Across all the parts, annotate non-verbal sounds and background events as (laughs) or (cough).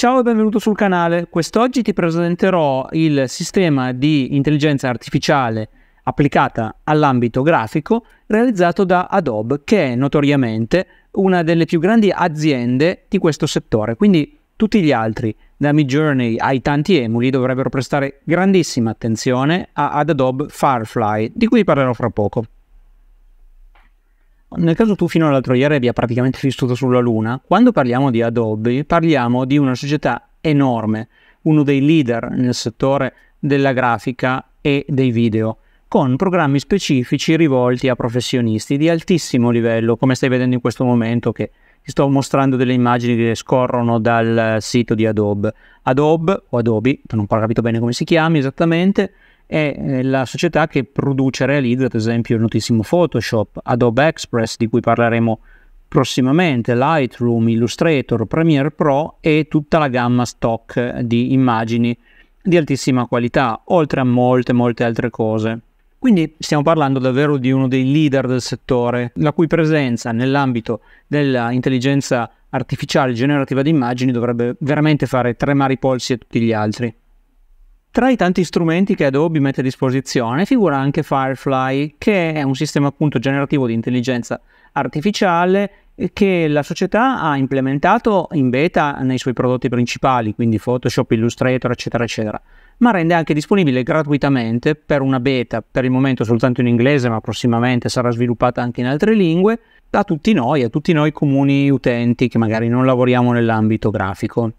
Ciao e benvenuto sul canale. Quest'oggi ti presenterò il sistema di intelligenza artificiale applicata all'ambito grafico realizzato da Adobe, che è notoriamente una delle più grandi aziende di questo settore. Quindi tutti gli altri, da Midjourney ai tanti emuli, dovrebbero prestare grandissima attenzione ad Adobe Firefly, di cui parlerò fra poco. Nel caso tu fino all'altro ieri abbia praticamente vissuto sulla Luna, quando parliamo di Adobe parliamo di una società enorme, uno dei leader nel settore della grafica e dei video, con programmi specifici rivolti a professionisti di altissimo livello, come stai vedendo in questo momento che ti sto mostrando delle immagini che scorrono dal sito di Adobe. Adobe o Adobe, non ho capito bene come si chiami esattamente, è eh, la società che produce e realizza ad esempio il notissimo Photoshop, Adobe Express di cui parleremo prossimamente, Lightroom, Illustrator, Premiere Pro e tutta la gamma stock di immagini di altissima qualità, oltre a molte molte altre cose. Quindi stiamo parlando davvero di uno dei leader del settore, la cui presenza nell'ambito dell'intelligenza artificiale generativa di immagini dovrebbe veramente fare tremare i polsi a tutti gli altri. Tra i tanti strumenti che Adobe mette a disposizione figura anche Firefly, che è un sistema appunto generativo di intelligenza artificiale che la società ha implementato in beta nei suoi prodotti principali, quindi Photoshop, Illustrator, eccetera, eccetera, ma rende anche disponibile gratuitamente per una beta, per il momento soltanto in inglese, ma prossimamente sarà sviluppata anche in altre lingue, a tutti noi, a tutti noi comuni utenti che magari non lavoriamo nell'ambito grafico.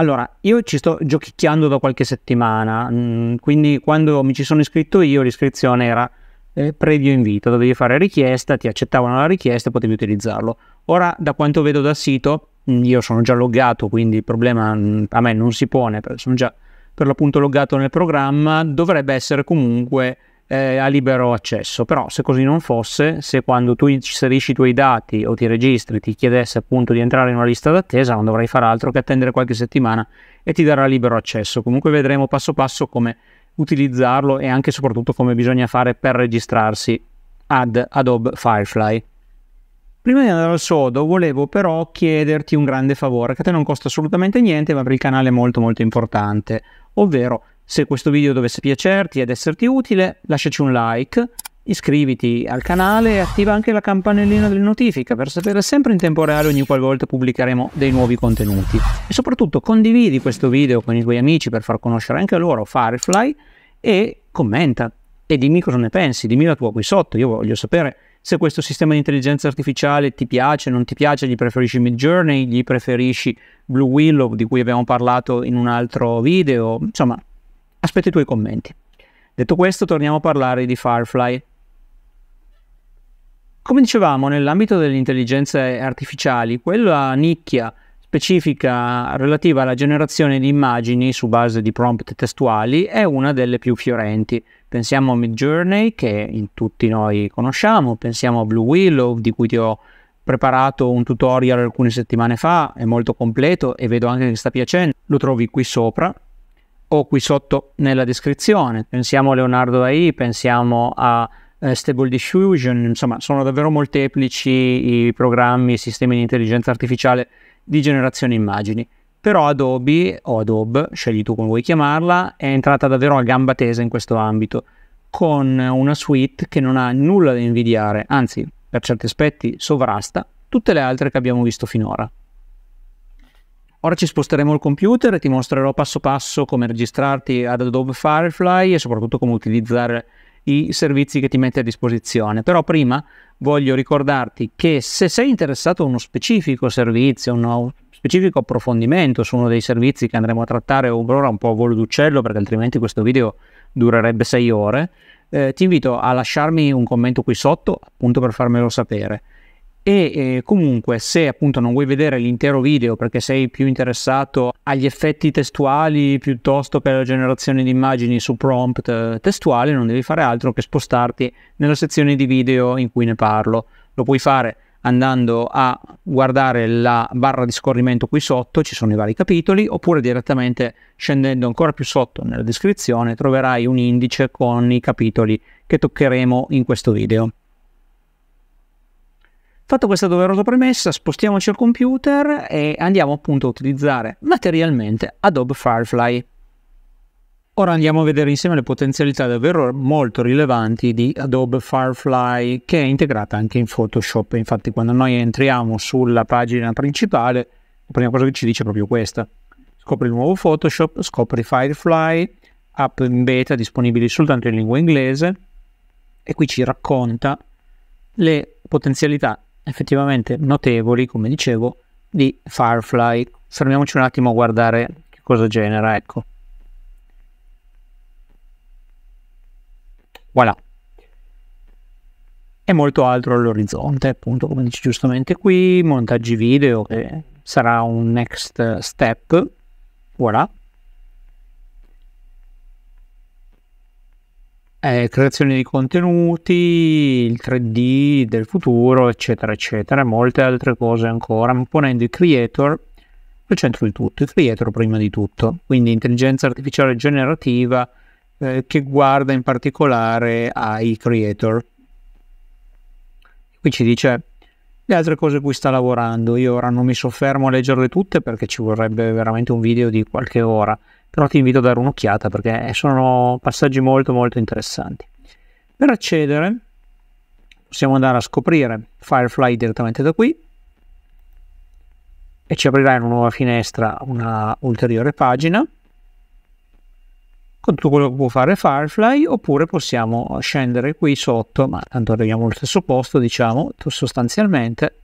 Allora, io ci sto giochicchiando da qualche settimana, mm, quindi quando mi ci sono iscritto io l'iscrizione era eh, previo invito, dovevi fare richiesta, ti accettavano la richiesta e potevi utilizzarlo. Ora, da quanto vedo dal sito, mm, io sono già loggato, quindi il problema mm, a me non si pone, sono già per l'appunto loggato nel programma, dovrebbe essere comunque eh, a libero accesso, però se così non fosse, se quando tu inserisci i tuoi dati o ti registri ti chiedesse appunto di entrare in una lista d'attesa, non dovrei fare altro che attendere qualche settimana e ti darà libero accesso. Comunque vedremo passo passo come utilizzarlo e anche e soprattutto come bisogna fare per registrarsi ad Adobe Firefly. Prima di andare al sodo volevo però chiederti un grande favore che a te non costa assolutamente niente ma per il canale è molto molto importante, ovvero se questo video dovesse piacerti ed esserti utile, lasciaci un like, iscriviti al canale e attiva anche la campanellina delle notifiche per sapere sempre in tempo reale ogni qualvolta pubblicheremo dei nuovi contenuti. E soprattutto condividi questo video con i tuoi amici per far conoscere anche loro Firefly e commenta e dimmi cosa ne pensi, dimmi la tua qui sotto, io voglio sapere se questo sistema di intelligenza artificiale ti piace, non ti piace, gli preferisci Midjourney, gli preferisci Blue Willow di cui abbiamo parlato in un altro video, insomma Aspetto i tuoi commenti. Detto questo, torniamo a parlare di Firefly. Come dicevamo, nell'ambito delle intelligenze artificiali, quella nicchia specifica relativa alla generazione di immagini su base di prompt testuali è una delle più fiorenti. Pensiamo a Midjourney, che tutti noi conosciamo, pensiamo a Blue Willow, di cui ti ho preparato un tutorial alcune settimane fa, è molto completo e vedo anche che sta piacendo. Lo trovi qui sopra, ho qui sotto nella descrizione. Pensiamo a Leonardo AI, pensiamo a eh, Stable Diffusion, insomma sono davvero molteplici i programmi, i sistemi di intelligenza artificiale di generazione immagini. Però Adobe, o Adobe, scegli tu come vuoi chiamarla, è entrata davvero a gamba tesa in questo ambito, con una suite che non ha nulla da invidiare, anzi per certi aspetti sovrasta tutte le altre che abbiamo visto finora. Ora ci sposteremo al computer e ti mostrerò passo passo come registrarti ad Adobe Firefly e soprattutto come utilizzare i servizi che ti mette a disposizione. Però prima voglio ricordarti che se sei interessato a uno specifico servizio, a uno specifico approfondimento su uno dei servizi che andremo a trattare ora un po' a volo d'uccello perché altrimenti questo video durerebbe 6 ore, eh, ti invito a lasciarmi un commento qui sotto appunto per farmelo sapere e eh, comunque se appunto non vuoi vedere l'intero video perché sei più interessato agli effetti testuali piuttosto che alla generazione di immagini su prompt eh, testuale non devi fare altro che spostarti nella sezione di video in cui ne parlo. Lo puoi fare andando a guardare la barra di scorrimento qui sotto, ci sono i vari capitoli, oppure direttamente scendendo ancora più sotto nella descrizione troverai un indice con i capitoli che toccheremo in questo video. Fatta questa doverosa premessa, spostiamoci al computer e andiamo appunto a utilizzare materialmente Adobe Firefly. Ora andiamo a vedere insieme le potenzialità davvero molto rilevanti di Adobe Firefly che è integrata anche in Photoshop. Infatti quando noi entriamo sulla pagina principale, la prima cosa che ci dice è proprio questa. Scopri il nuovo Photoshop, scopri Firefly, app in beta disponibili soltanto in lingua inglese e qui ci racconta le potenzialità effettivamente notevoli, come dicevo, di Firefly. Fermiamoci un attimo a guardare che cosa genera, ecco. Voilà. E molto altro all'orizzonte, appunto, come dice giustamente qui, montaggi video che sarà un next step. Voilà. eh, creazione di contenuti, il 3D del futuro, eccetera, eccetera, molte altre cose ancora, ponendo i creator al centro di tutto, i creator prima di tutto, quindi intelligenza artificiale generativa eh, che guarda in particolare ai creator. Qui ci dice le altre cose cui sta lavorando, io ora non mi soffermo a leggerle tutte perché ci vorrebbe veramente un video di qualche ora però ti invito a dare un'occhiata perché sono passaggi molto molto interessanti. Per accedere possiamo andare a scoprire Firefly direttamente da qui e ci aprirà in una nuova finestra una ulteriore pagina con tutto quello che può fare Firefly oppure possiamo scendere qui sotto, ma tanto arriviamo allo stesso posto diciamo sostanzialmente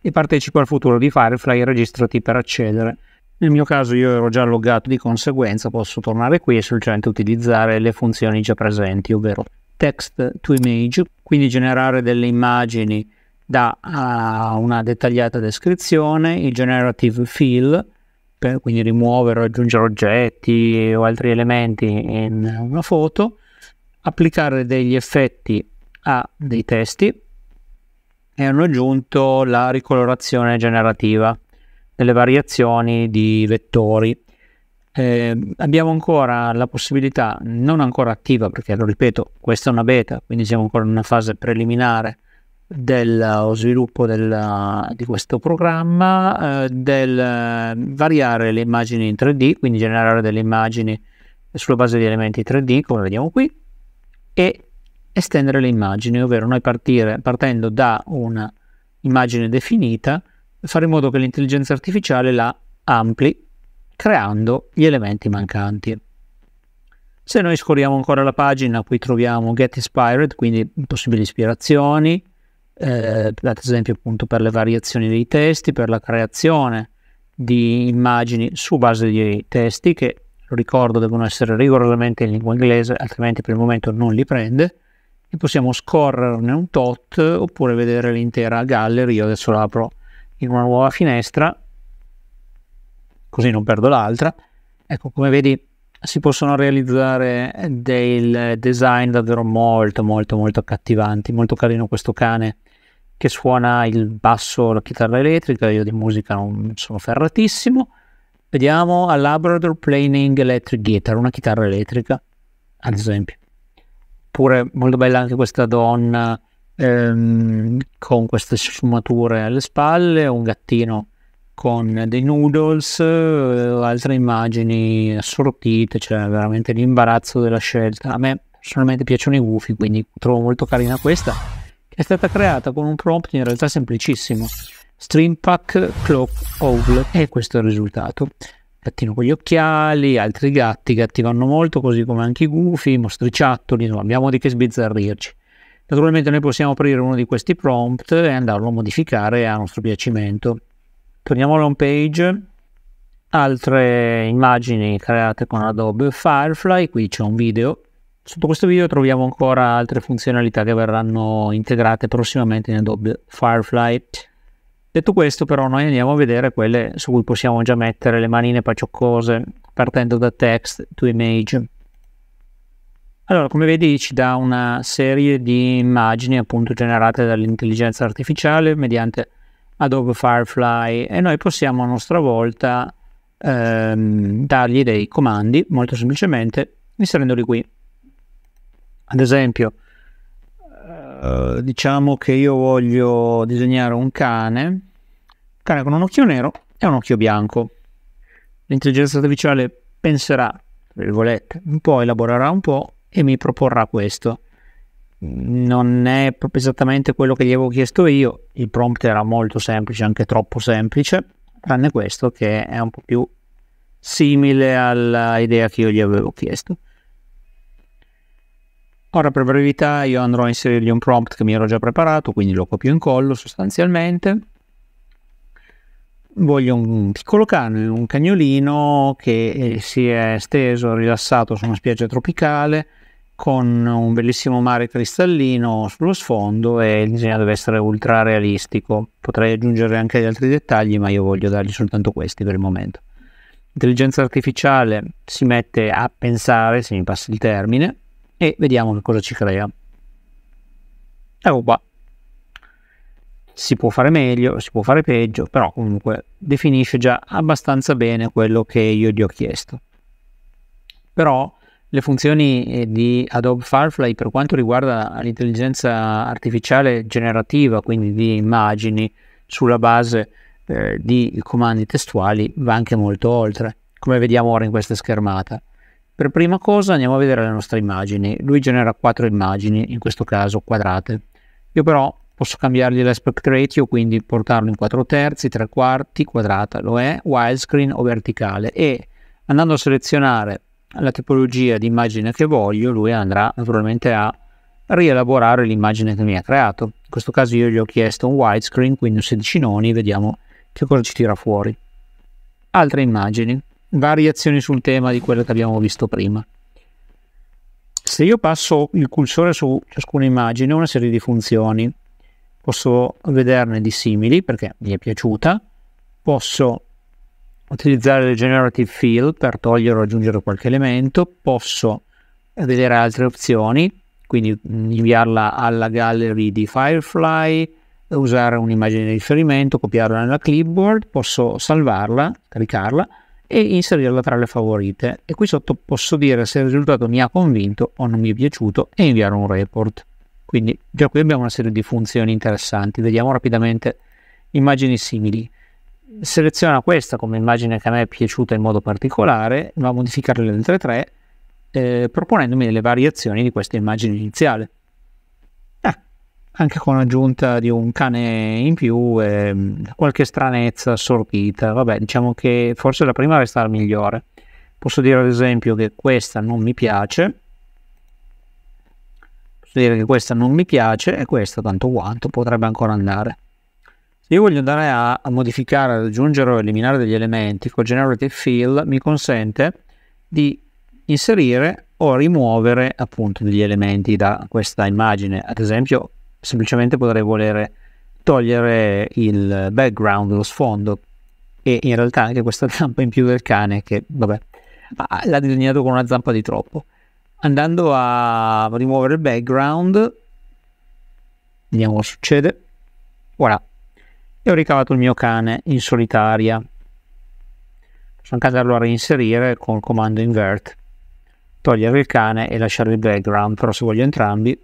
e partecipa al futuro di Firefly e registrati per accedere. Nel mio caso io ero già loggato, di conseguenza posso tornare qui e semplicemente utilizzare le funzioni già presenti, ovvero text to image, quindi generare delle immagini da una dettagliata descrizione, il generative fill, per quindi rimuovere o aggiungere oggetti o altri elementi in una foto, applicare degli effetti a dei testi e hanno aggiunto la ricolorazione generativa delle variazioni di vettori. Eh, abbiamo ancora la possibilità, non ancora attiva perché lo ripeto, questa è una beta, quindi siamo ancora in una fase preliminare dello eh, sviluppo del, eh, di questo programma, eh, del eh, variare le immagini in 3D, quindi generare delle immagini sulla base di elementi 3D, come vediamo qui, e estendere le immagini, ovvero noi partire, partendo da un'immagine definita fare in modo che l'intelligenza artificiale la ampli creando gli elementi mancanti. Se noi scorriamo ancora la pagina, qui troviamo Get Inspired, quindi possibili ispirazioni, eh, ad esempio appunto per le variazioni dei testi, per la creazione di immagini su base di testi che, ricordo, devono essere rigorosamente in lingua inglese, altrimenti per il momento non li prende. E possiamo scorrerne un tot oppure vedere l'intera gallery. Io adesso apro in una nuova finestra, così non perdo l'altra. Ecco, come vedi si possono realizzare dei design davvero molto molto molto accattivanti, molto carino questo cane che suona il basso, la chitarra elettrica, io di musica non sono ferratissimo. Vediamo a Labrador Planing Electric Guitar, una chitarra elettrica, ad esempio. pure molto bella anche questa donna ehm, con queste sfumature alle spalle, un gattino con dei noodles, eh, altre immagini assortite, cioè veramente l'imbarazzo della scelta. A me personalmente piacciono i gufi, quindi trovo molto carina questa, che è stata creata con un prompt in realtà semplicissimo. Stream Pack Clock Owl e questo è il risultato. Gattino con gli occhiali, altri gatti, che attivano molto, così come anche i gufi, mostriciattoli, insomma abbiamo di che sbizzarrirci. Naturalmente noi possiamo aprire uno di questi prompt e andarlo a modificare a nostro piacimento. Torniamo alla home page, altre immagini create con Adobe Firefly, qui c'è un video. Sotto questo video troviamo ancora altre funzionalità che verranno integrate prossimamente in Adobe Firefly. Detto questo però noi andiamo a vedere quelle su cui possiamo già mettere le manine paccioccose partendo da text to image. Allora, come vedi ci dà una serie di immagini appunto generate dall'intelligenza artificiale mediante Adobe Firefly e noi possiamo a nostra volta ehm, dargli dei comandi molto semplicemente inserendoli qui. Ad esempio, eh, diciamo che io voglio disegnare un cane, cane con un occhio nero e un occhio bianco. L'intelligenza artificiale penserà, tra virgolette, un po', elaborerà un po' e mi proporrà questo. Non è proprio esattamente quello che gli avevo chiesto io, il prompt era molto semplice, anche troppo semplice, tranne questo che è un po' più simile all'idea che io gli avevo chiesto. Ora per brevità io andrò a inserirgli un prompt che mi ero già preparato, quindi lo copio in collo sostanzialmente. Voglio un piccolo cane, un cagnolino che si è steso, rilassato su una spiaggia tropicale, con un bellissimo mare cristallino sullo sfondo e il disegno deve essere ultra realistico. Potrei aggiungere anche gli altri dettagli, ma io voglio dargli soltanto questi per il momento. L'intelligenza artificiale si mette a pensare, se mi passa il termine, e vediamo che cosa ci crea. Ecco qua. Si può fare meglio, si può fare peggio, però comunque definisce già abbastanza bene quello che io gli ho chiesto. Però le funzioni eh, di Adobe Firefly per quanto riguarda l'intelligenza artificiale generativa, quindi di immagini sulla base eh, di comandi testuali, va anche molto oltre, come vediamo ora in questa schermata. Per prima cosa andiamo a vedere le nostre immagini. Lui genera quattro immagini, in questo caso quadrate. Io però posso cambiargli l'aspect ratio, quindi portarlo in 4 terzi, 3 quarti, quadrata, lo è, widescreen o verticale. E andando a selezionare alla tipologia di immagine che voglio, lui andrà naturalmente a rielaborare l'immagine che mi ha creato. In questo caso io gli ho chiesto un widescreen, quindi un 16 noni, vediamo che cosa ci tira fuori. Altre immagini, variazioni sul tema di quelle che abbiamo visto prima. Se io passo il cursore su ciascuna immagine, una serie di funzioni. Posso vederne di simili perché mi è piaciuta, posso utilizzare il generative fill per togliere o aggiungere qualche elemento, posso vedere altre opzioni, quindi mm, inviarla alla gallery di Firefly, usare un'immagine di riferimento, copiarla nella clipboard, posso salvarla, caricarla e inserirla tra le favorite e qui sotto posso dire se il risultato mi ha convinto o non mi è piaciuto e inviare un report. Quindi già qui abbiamo una serie di funzioni interessanti, vediamo rapidamente immagini simili seleziona questa come immagine che a me è piaciuta in modo particolare, va a modificarle le altre tre, eh, proponendomi delle variazioni di questa immagine iniziale. Eh, anche con l'aggiunta di un cane in più e eh, qualche stranezza assorbita. Vabbè, diciamo che forse la prima resta la migliore. Posso dire ad esempio che questa non mi piace. Posso dire che questa non mi piace e questa tanto quanto potrebbe ancora andare io voglio andare a, a modificare, ad aggiungere o eliminare degli elementi col generative fill mi consente di inserire o rimuovere appunto degli elementi da questa immagine ad esempio semplicemente potrei volere togliere il background lo sfondo e in realtà anche questa (laughs) zampa in più del cane che vabbè l'ha disegnato con una zampa di troppo andando a rimuovere il background vediamo cosa succede voilà e ho ricavato il mio cane in solitaria. Posso anche andarlo a reinserire con il comando invert, togliere il cane e lasciare il background, però se voglio entrambi,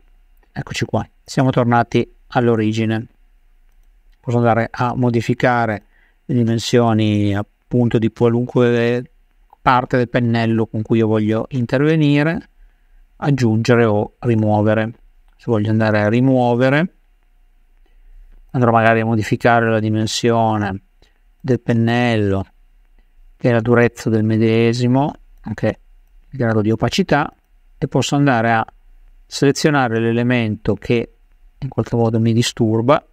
eccoci qua, siamo tornati all'origine. Posso andare a modificare le dimensioni appunto di qualunque parte del pennello con cui io voglio intervenire, aggiungere o rimuovere. Se voglio andare a rimuovere, andrò magari a modificare la dimensione del pennello e la durezza del medesimo, anche il grado di opacità, e posso andare a selezionare l'elemento che in qualche modo mi disturba.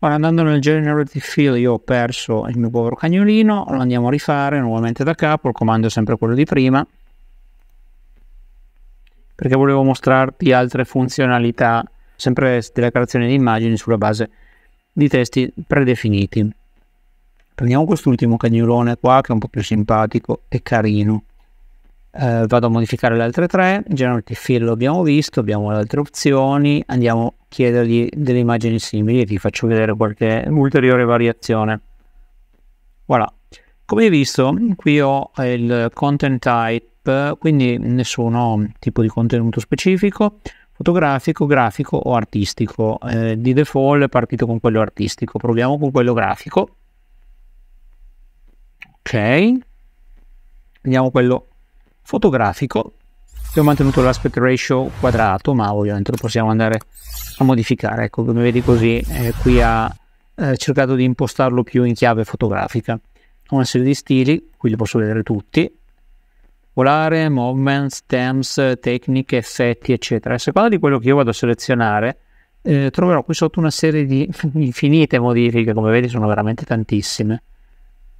Ora andando nel generative fill io ho perso il mio povero cagnolino, lo andiamo a rifare nuovamente da capo, il comando è sempre quello di prima, perché volevo mostrarti altre funzionalità, sempre della creazione di immagini sulla base di di testi predefiniti. Prendiamo quest'ultimo cagnolone qua che è un po' più simpatico e carino. Eh, vado a modificare le altre tre, generate fill abbiamo visto, abbiamo le altre opzioni, andiamo a chiedergli delle immagini simili e vi faccio vedere qualche ulteriore variazione. Voilà. Come hai visto, qui ho il content type, quindi nessun tipo di contenuto specifico fotografico, grafico o artistico. Eh, di default è partito con quello artistico, proviamo con quello grafico. Ok, vediamo quello fotografico. Io ho mantenuto l'aspect ratio quadrato, ma ovviamente lo possiamo andare a modificare. Ecco, come vedi così, eh, qui ha eh, cercato di impostarlo più in chiave fotografica. una serie di stili, qui li posso vedere tutti, volare, movement, stems, tecniche, effetti, eccetera. A seconda di quello che io vado a selezionare, eh, troverò qui sotto una serie di (laughs) infinite modifiche, come vedi sono veramente tantissime.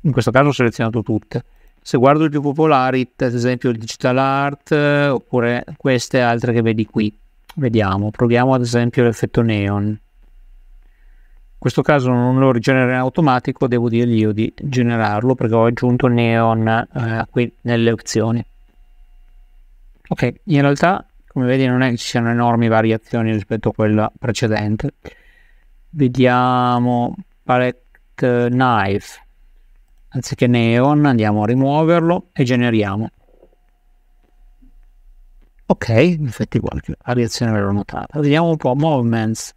In questo caso ho selezionato tutte. Se guardo il più popolare, ad esempio il digital art, oppure queste altre che vedi qui. Vediamo, proviamo ad esempio l'effetto neon questo caso non lo rigenera in automatico, devo dirgli io di generarlo perché ho aggiunto neon eh, qui nelle opzioni. Ok, in realtà come vedi non è che ci siano enormi variazioni rispetto a quella precedente. Vediamo palette knife, anziché neon andiamo a rimuoverlo e generiamo. Ok, in effetti qualche variazione l'ho notata. Vediamo un po' movements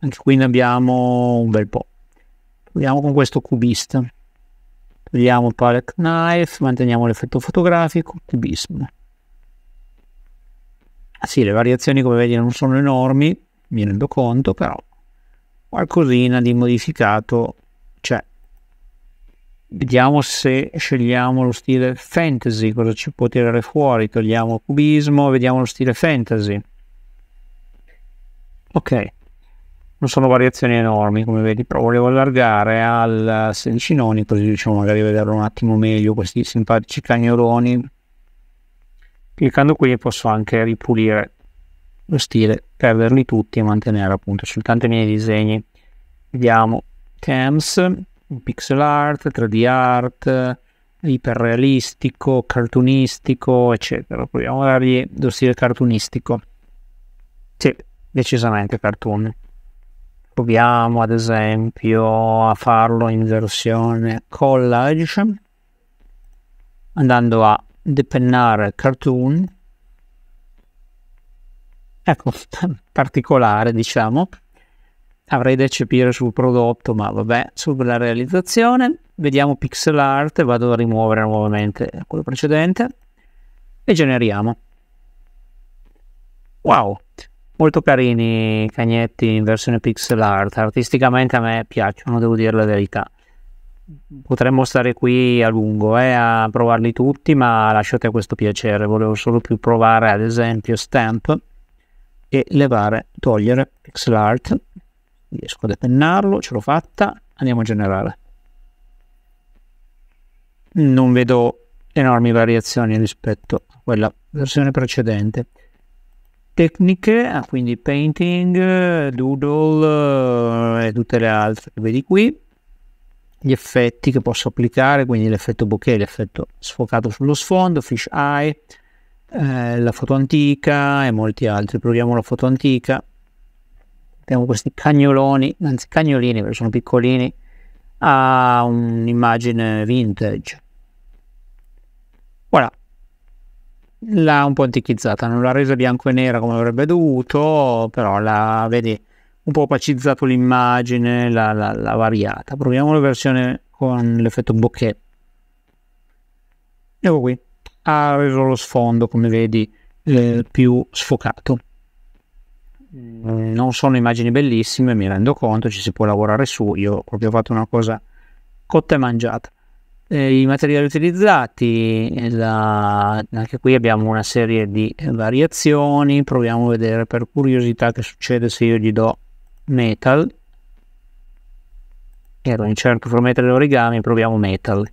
anche qui ne abbiamo un bel po'. Proviamo con questo cubista. Togliamo il palette knife, manteniamo l'effetto fotografico, cubismo. Ah Sì, le variazioni come vedi non sono enormi, mi rendo conto, però qualcosina di modificato c'è. Vediamo se scegliamo lo stile fantasy, cosa ci può tirare fuori. Togliamo cubismo, vediamo lo stile fantasy. Ok, non sono variazioni enormi come vedi però volevo allargare al eh, sencinoni così diciamo magari vedere un attimo meglio questi simpatici cagnoloni cliccando qui posso anche ripulire lo stile perderli tutti e mantenere appunto soltanto i miei disegni vediamo Thames pixel art 3D art iperrealistico cartoonistico eccetera proviamo a dargli lo stile cartoonistico sì decisamente cartoon proviamo ad esempio a farlo in versione collage andando a depennare cartoon ecco (laughs) particolare diciamo avrei da eccepire sul prodotto ma vabbè sulla realizzazione vediamo pixel art vado a rimuovere nuovamente quello precedente e generiamo wow molto carini i cagnetti in versione pixel art. Artisticamente a me piacciono, devo dire la verità. Potremmo stare qui a lungo eh, a provarli tutti, ma lasciate questo piacere. Volevo solo più provare, ad esempio, Stamp e levare, togliere pixel art. Riesco ad appennarlo, ce l'ho fatta. Andiamo a generare. Non vedo enormi variazioni rispetto a quella versione precedente tecniche, ah, quindi painting, eh, doodle eh, e tutte le altre che vedi qui, gli effetti che posso applicare, quindi l'effetto bokeh, l'effetto sfocato sullo sfondo, fish eye, eh, la foto antica e molti altri. Proviamo la foto antica. Abbiamo questi cagnoloni, anzi cagnolini perché sono piccolini, a un'immagine vintage l'ha un po' antichizzata, non l'ha resa bianco e nera come avrebbe dovuto, però l'ha, vedi, un po' opacizzato l'immagine, l'ha, l'ha, l'ha variata. Proviamo la versione con l'effetto bokeh. Ecco qui, ha reso lo sfondo, come vedi, eh, più sfocato. Mm, non sono immagini bellissime, mi rendo conto, ci si può lavorare su, io ho proprio fatto una cosa cotta e mangiata eh, i materiali utilizzati, eh, la, anche qui abbiamo una serie di variazioni, proviamo a vedere per curiosità che succede se io gli do metal, ero in cerco fra metal e origami, proviamo metal.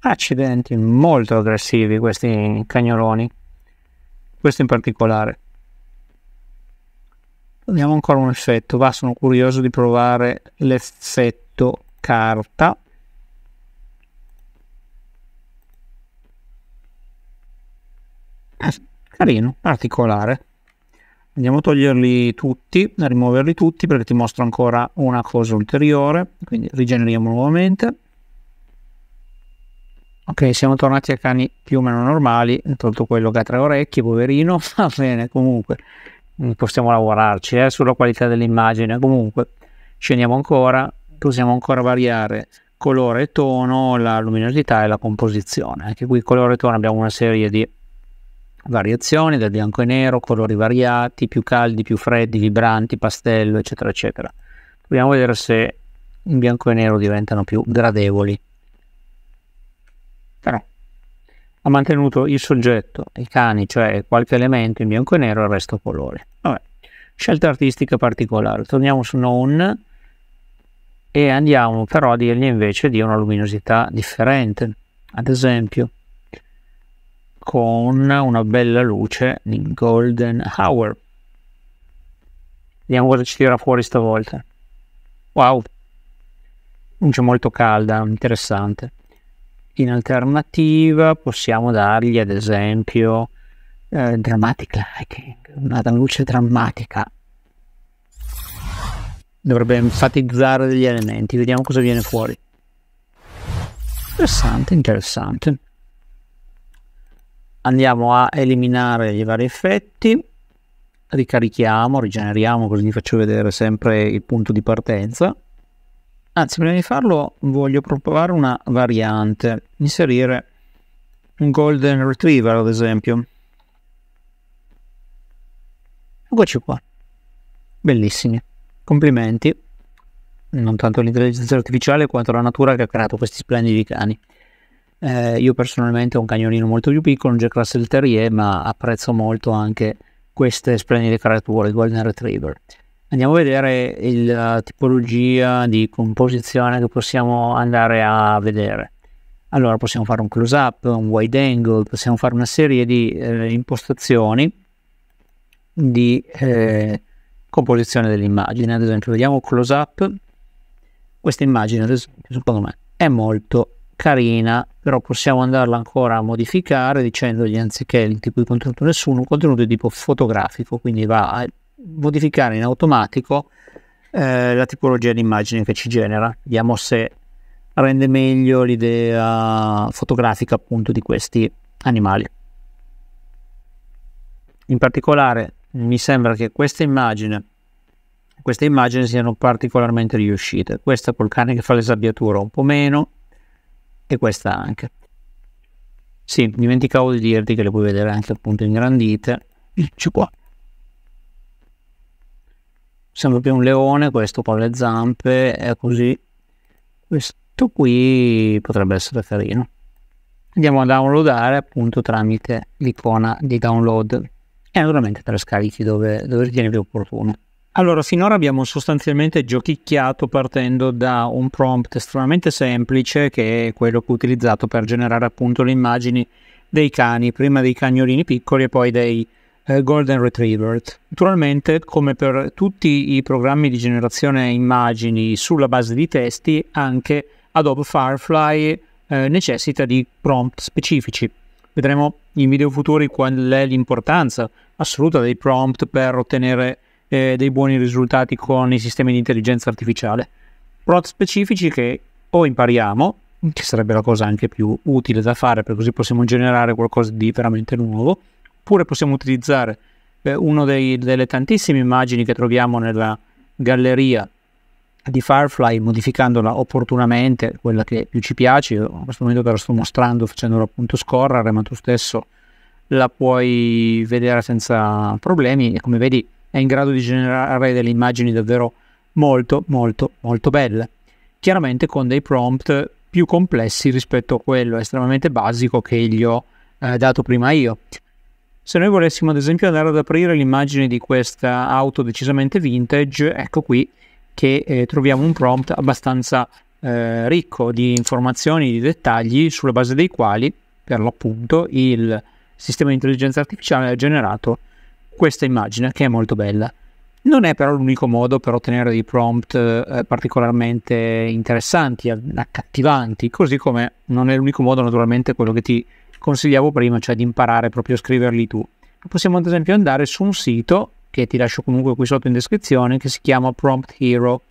Accidenti, molto aggressivi questi cagnoloni, questo in particolare. Proviamo ancora un effetto, va sono curioso di provare l'effetto carta eh, carino, particolare andiamo a toglierli tutti a rimuoverli tutti perché ti mostro ancora una cosa ulteriore quindi rigeneriamo nuovamente ok siamo tornati a cani più o meno normali ho tolto quello che ha tre orecchie poverino (laughs) va bene comunque possiamo lavorarci eh, sulla qualità dell'immagine comunque scendiamo ancora possiamo ancora variare colore e tono, la luminosità e la composizione. Anche qui colore e tono abbiamo una serie di variazioni da bianco e nero, colori variati, più caldi, più freddi, vibranti, pastello, eccetera, eccetera. Dobbiamo vedere se in bianco e nero diventano più gradevoli. Però ha mantenuto il soggetto, i cani, cioè qualche elemento in bianco e nero e il resto colore. Vabbè. Scelta artistica particolare. Torniamo su Known e andiamo però a dirgli invece di una luminosità differente, ad esempio con una bella luce in golden hour. Vediamo cosa ci tira fuori stavolta. Wow, luce molto calda, interessante. In alternativa possiamo dargli ad esempio eh, dramatic lighting, una luce drammatica Dovrebbe enfatizzare degli elementi, vediamo cosa viene fuori. Interessante, interessante. Andiamo a eliminare i vari effetti, ricarichiamo, rigeneriamo così vi faccio vedere sempre il punto di partenza. Anzi, prima di farlo voglio provare una variante, inserire un golden retriever ad esempio. Eccoci qua, bellissimi. Complimenti, non tanto all'intelligenza artificiale quanto alla natura che ha creato questi splendidi cani. Eh, io personalmente ho un cagnolino molto più piccolo, un Jack Russell Terrier, ma apprezzo molto anche queste splendide creature, il Golden Retriever. Andiamo a vedere la eh, tipologia di composizione che possiamo andare a vedere. Allora possiamo fare un close up, un wide angle, possiamo fare una serie di eh, impostazioni di eh, composizione dell'immagine. Ad esempio, vediamo un close up. Questa immagine, ad esempio, secondo me, è molto carina, però possiamo andarla ancora a modificare dicendogli anziché il tipo di contenuto nessuno, un contenuto di tipo fotografico, quindi va a modificare in automatico eh, la tipologia di immagine che ci genera. Vediamo se rende meglio l'idea fotografica appunto di questi animali. In particolare mi sembra che questa immagine queste immagini siano particolarmente riuscite questa col cane che fa l'esabbiatura un po' meno e questa anche sì, dimenticavo di dirti che le puoi vedere anche appunto ingrandite eccoci qua sembra più un leone questo con le zampe è così questo qui potrebbe essere carino andiamo a downloadare appunto tramite l'icona di download e naturalmente te lo scarichi dove, dove ritieni più opportuno. Allora, finora abbiamo sostanzialmente giochicchiato partendo da un prompt estremamente semplice che è quello che ho utilizzato per generare appunto le immagini dei cani, prima dei cagnolini piccoli e poi dei eh, golden retriever. Naturalmente, come per tutti i programmi di generazione immagini sulla base di testi, anche Adobe Firefly eh, necessita di prompt specifici. Vedremo in video futuri qual è l'importanza assoluta dei prompt per ottenere eh, dei buoni risultati con i sistemi di intelligenza artificiale. Prompt specifici che o impariamo, che sarebbe la cosa anche più utile da fare, perché così possiamo generare qualcosa di veramente nuovo, oppure possiamo utilizzare eh, una delle tantissime immagini che troviamo nella galleria di Firefly modificandola opportunamente, quella che più ci piace, io in questo momento te la sto mostrando facendolo appunto scorrere, ma tu stesso la puoi vedere senza problemi e come vedi è in grado di generare delle immagini davvero molto molto molto belle, chiaramente con dei prompt più complessi rispetto a quello estremamente basico che gli ho eh, dato prima io. Se noi volessimo ad esempio andare ad aprire l'immagine di questa auto decisamente vintage, ecco qui che eh, troviamo un prompt abbastanza eh, ricco di informazioni, di dettagli sulla base dei quali per l'appunto il sistema di intelligenza artificiale ha generato questa immagine che è molto bella. Non è però l'unico modo per ottenere dei prompt eh, particolarmente interessanti, accattivanti, così come non è l'unico modo naturalmente quello che ti consigliavo prima, cioè di imparare proprio a scriverli tu. Possiamo ad esempio andare su un sito che ti lascio comunque qui sotto in descrizione, che si chiama Prompt Hero.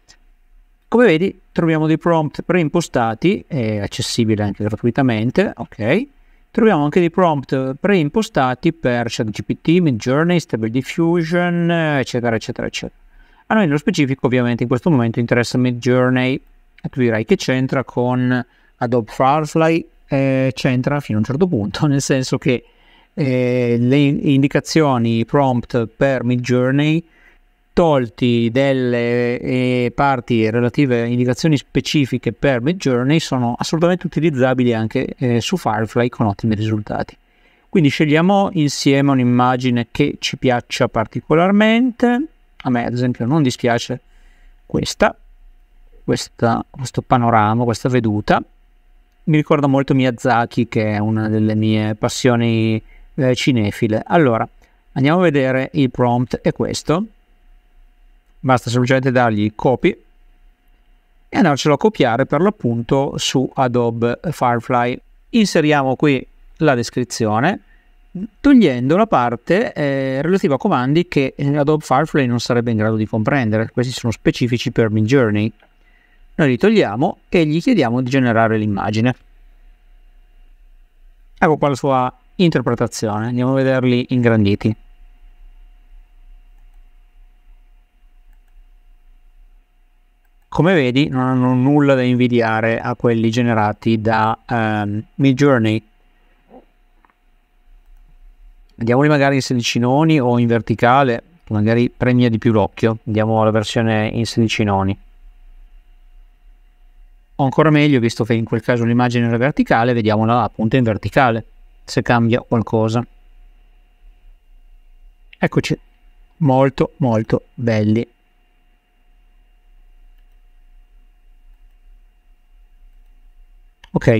Come vedi troviamo dei prompt preimpostati, è accessibile anche gratuitamente, ok? Troviamo anche dei prompt preimpostati per ChatGPT, Midjourney, Stable Diffusion, eccetera, eccetera, eccetera. A noi nello specifico ovviamente in questo momento interessa Midjourney, e tu direi che c'entra con Adobe Firefly, eh, c'entra fino a un certo punto, (laughs) nel senso che eh, le indicazioni prompt per Midjourney tolti delle eh, parti relative a indicazioni specifiche per Midjourney sono assolutamente utilizzabili anche eh, su Firefly con ottimi risultati. Quindi scegliamo insieme un'immagine che ci piaccia particolarmente. A me ad esempio non dispiace questa, questa questo panorama, questa veduta. Mi ricorda molto Miyazaki che è una delle mie passioni eh, cinefile. Allora, andiamo a vedere il prompt, è questo. Basta semplicemente dargli copy e andarcelo a copiare per l'appunto su Adobe Firefly. Inseriamo qui la descrizione togliendo la parte eh, relativa a comandi che Adobe Firefly non sarebbe in grado di comprendere, questi sono specifici per Midjourney. Noi li togliamo e gli chiediamo di generare l'immagine. Ecco qua la sua interpretazione. Andiamo a vederli ingranditi. Come vedi non hanno nulla da invidiare a quelli generati da um, Midjourney. Andiamoli magari in 16 noni o in verticale, magari premia di più l'occhio. Andiamo alla versione in 16 noni. O ancora meglio, visto che in quel caso l'immagine era verticale, vediamola appunto in verticale se cambia qualcosa. Eccoci, molto molto belli. Ok,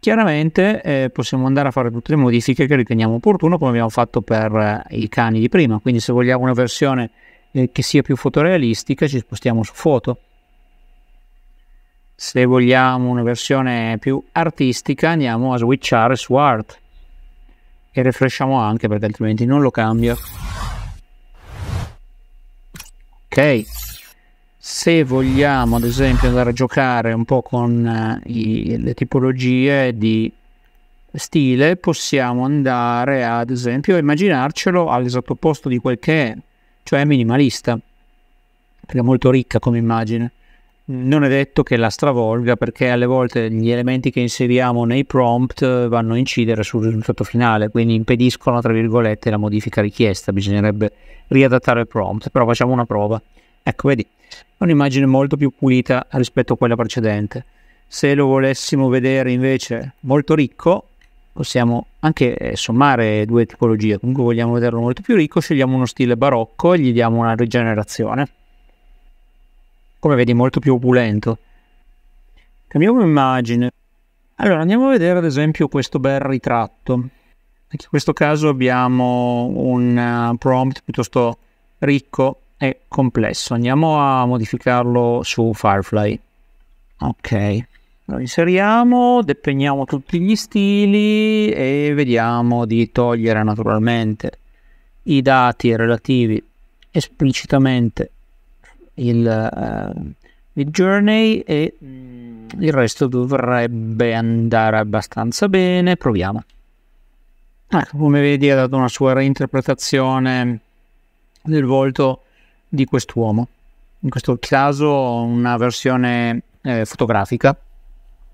chiaramente eh, possiamo andare a fare tutte le modifiche che riteniamo opportuno come abbiamo fatto per eh, i cani di prima, quindi se vogliamo una versione eh, che sia più fotorealistica ci spostiamo su foto. Se vogliamo una versione più artistica andiamo a switchare su art e refresciamo anche perché altrimenti non lo cambia ok se vogliamo ad esempio andare a giocare un po' con uh, i, le tipologie di stile possiamo andare ad esempio a immaginarcelo all'esatto opposto di quel che è cioè minimalista perché è molto ricca come immagine non è detto che la stravolga perché alle volte gli elementi che inseriamo nei prompt eh, vanno a incidere sul risultato finale, quindi impediscono, tra virgolette, la modifica richiesta, bisognerebbe riadattare il prompt, però facciamo una prova. Ecco, vedi, è un'immagine molto più pulita rispetto a quella precedente. Se lo volessimo vedere invece molto ricco, possiamo anche eh, sommare due tipologie, comunque vogliamo vederlo molto più ricco, scegliamo uno stile barocco e gli diamo una rigenerazione come vedi molto più opulento. Cambiamo immagine. Allora andiamo a vedere ad esempio questo bel ritratto. Anche in questo caso abbiamo un eh, prompt piuttosto ricco e complesso. Andiamo a modificarlo su Firefly. Ok, lo inseriamo, depegniamo tutti gli stili e vediamo di togliere naturalmente i dati relativi esplicitamente il, uh, il journey e mm, il resto dovrebbe andare abbastanza bene. Proviamo. Ah, come vedi ha dato una sua reinterpretazione del volto di quest'uomo. In questo caso una versione eh, fotografica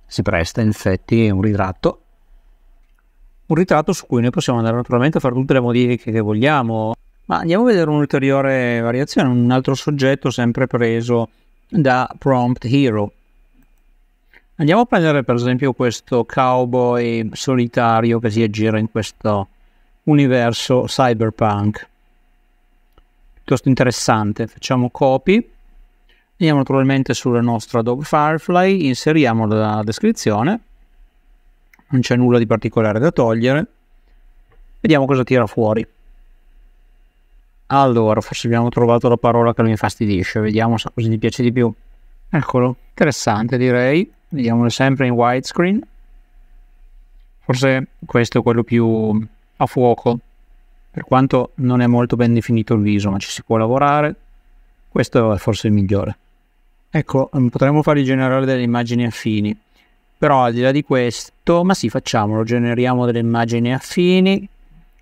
si presta in effetti un ritratto. Un ritratto su cui noi possiamo andare naturalmente a fare tutte le modifiche che vogliamo, ma andiamo a vedere un'ulteriore variazione, un altro soggetto sempre preso da Prompt Hero. Andiamo a prendere per esempio questo cowboy solitario che si aggira in questo universo cyberpunk. Piuttosto interessante. Facciamo copy. Andiamo naturalmente sulla nostra Adobe Firefly, inseriamo la descrizione. Non c'è nulla di particolare da togliere. Vediamo cosa tira fuori. Allora, forse abbiamo trovato la parola che lo infastidisce, vediamo se cosa gli piace di più. Eccolo, interessante direi. Vediamolo sempre in widescreen. Forse questo è quello più a fuoco, per quanto non è molto ben definito il viso, ma ci si può lavorare. Questo è forse il migliore. Ecco, mm, potremmo fargli generare delle immagini affini, però al di là di questo, ma sì, facciamolo, generiamo delle immagini affini,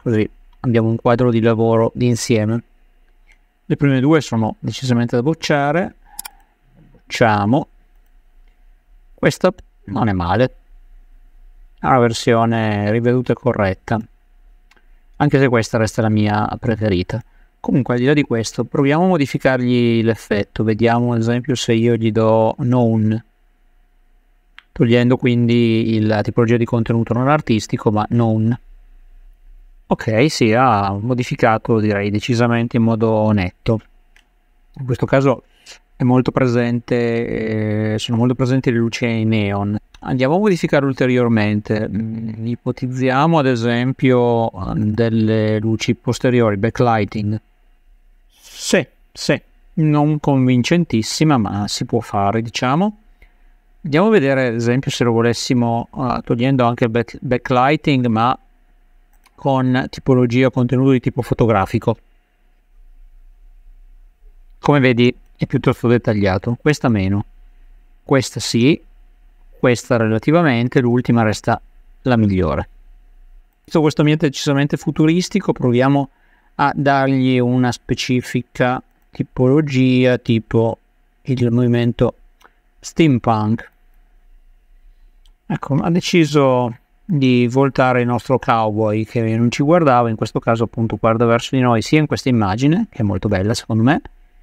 così abbiamo un quadro di lavoro d'insieme. Le prime due sono decisamente da bocciare, bocciamo, questa non è male, ha una versione riveduta e corretta, anche se questa resta la mia preferita. Comunque al di là di questo proviamo a modificargli l'effetto, vediamo ad esempio se io gli do known, togliendo quindi la tipologia di contenuto non artistico ma known. Ok, sì, ha modificato direi decisamente in modo netto. In questo caso molto presente, eh, sono molto presenti le luci neon. Andiamo a modificare ulteriormente. Mm, ipotizziamo ad esempio delle luci posteriori, backlighting. Sì, sì, non convincentissima, ma si può fare, diciamo. Andiamo a vedere ad esempio se lo volessimo, uh, togliendo anche il back- backlighting, ma con tipologia o contenuto di tipo fotografico. Come vedi è piuttosto dettagliato, questa meno, questa sì, questa relativamente, l'ultima resta la migliore. Visto questo ambiente decisamente futuristico, proviamo a dargli una specifica tipologia, tipo il movimento steampunk. Ecco, ha deciso di voltare il nostro cowboy che non ci guardava, in questo caso appunto guarda verso di noi sia in questa immagine, che è molto bella secondo me,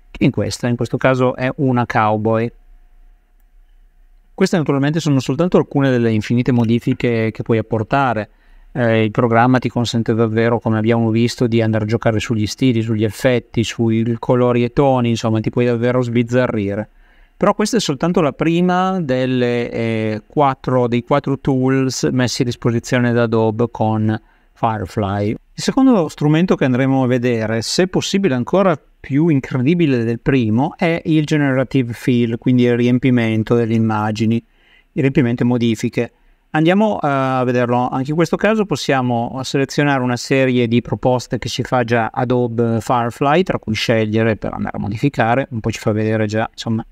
che in questa, in questo caso è una cowboy. Queste naturalmente sono soltanto alcune delle infinite modifiche che puoi apportare. Eh, il programma ti consente davvero, come abbiamo visto, di andare a giocare sugli stili, sugli effetti, sui colori e toni, insomma ti puoi davvero sbizzarrire. Però questa è soltanto la prima delle, eh, quattro, dei quattro tools messi a disposizione da Adobe con Firefly. Il secondo strumento che andremo a vedere, se possibile ancora più incredibile del primo, è il generative fill, quindi il riempimento delle immagini, il riempimento e modifiche. Andiamo eh, a vederlo, anche in questo caso possiamo selezionare una serie di proposte che ci fa già Adobe Firefly, tra cui scegliere per andare a modificare, un po' ci fa vedere già insomma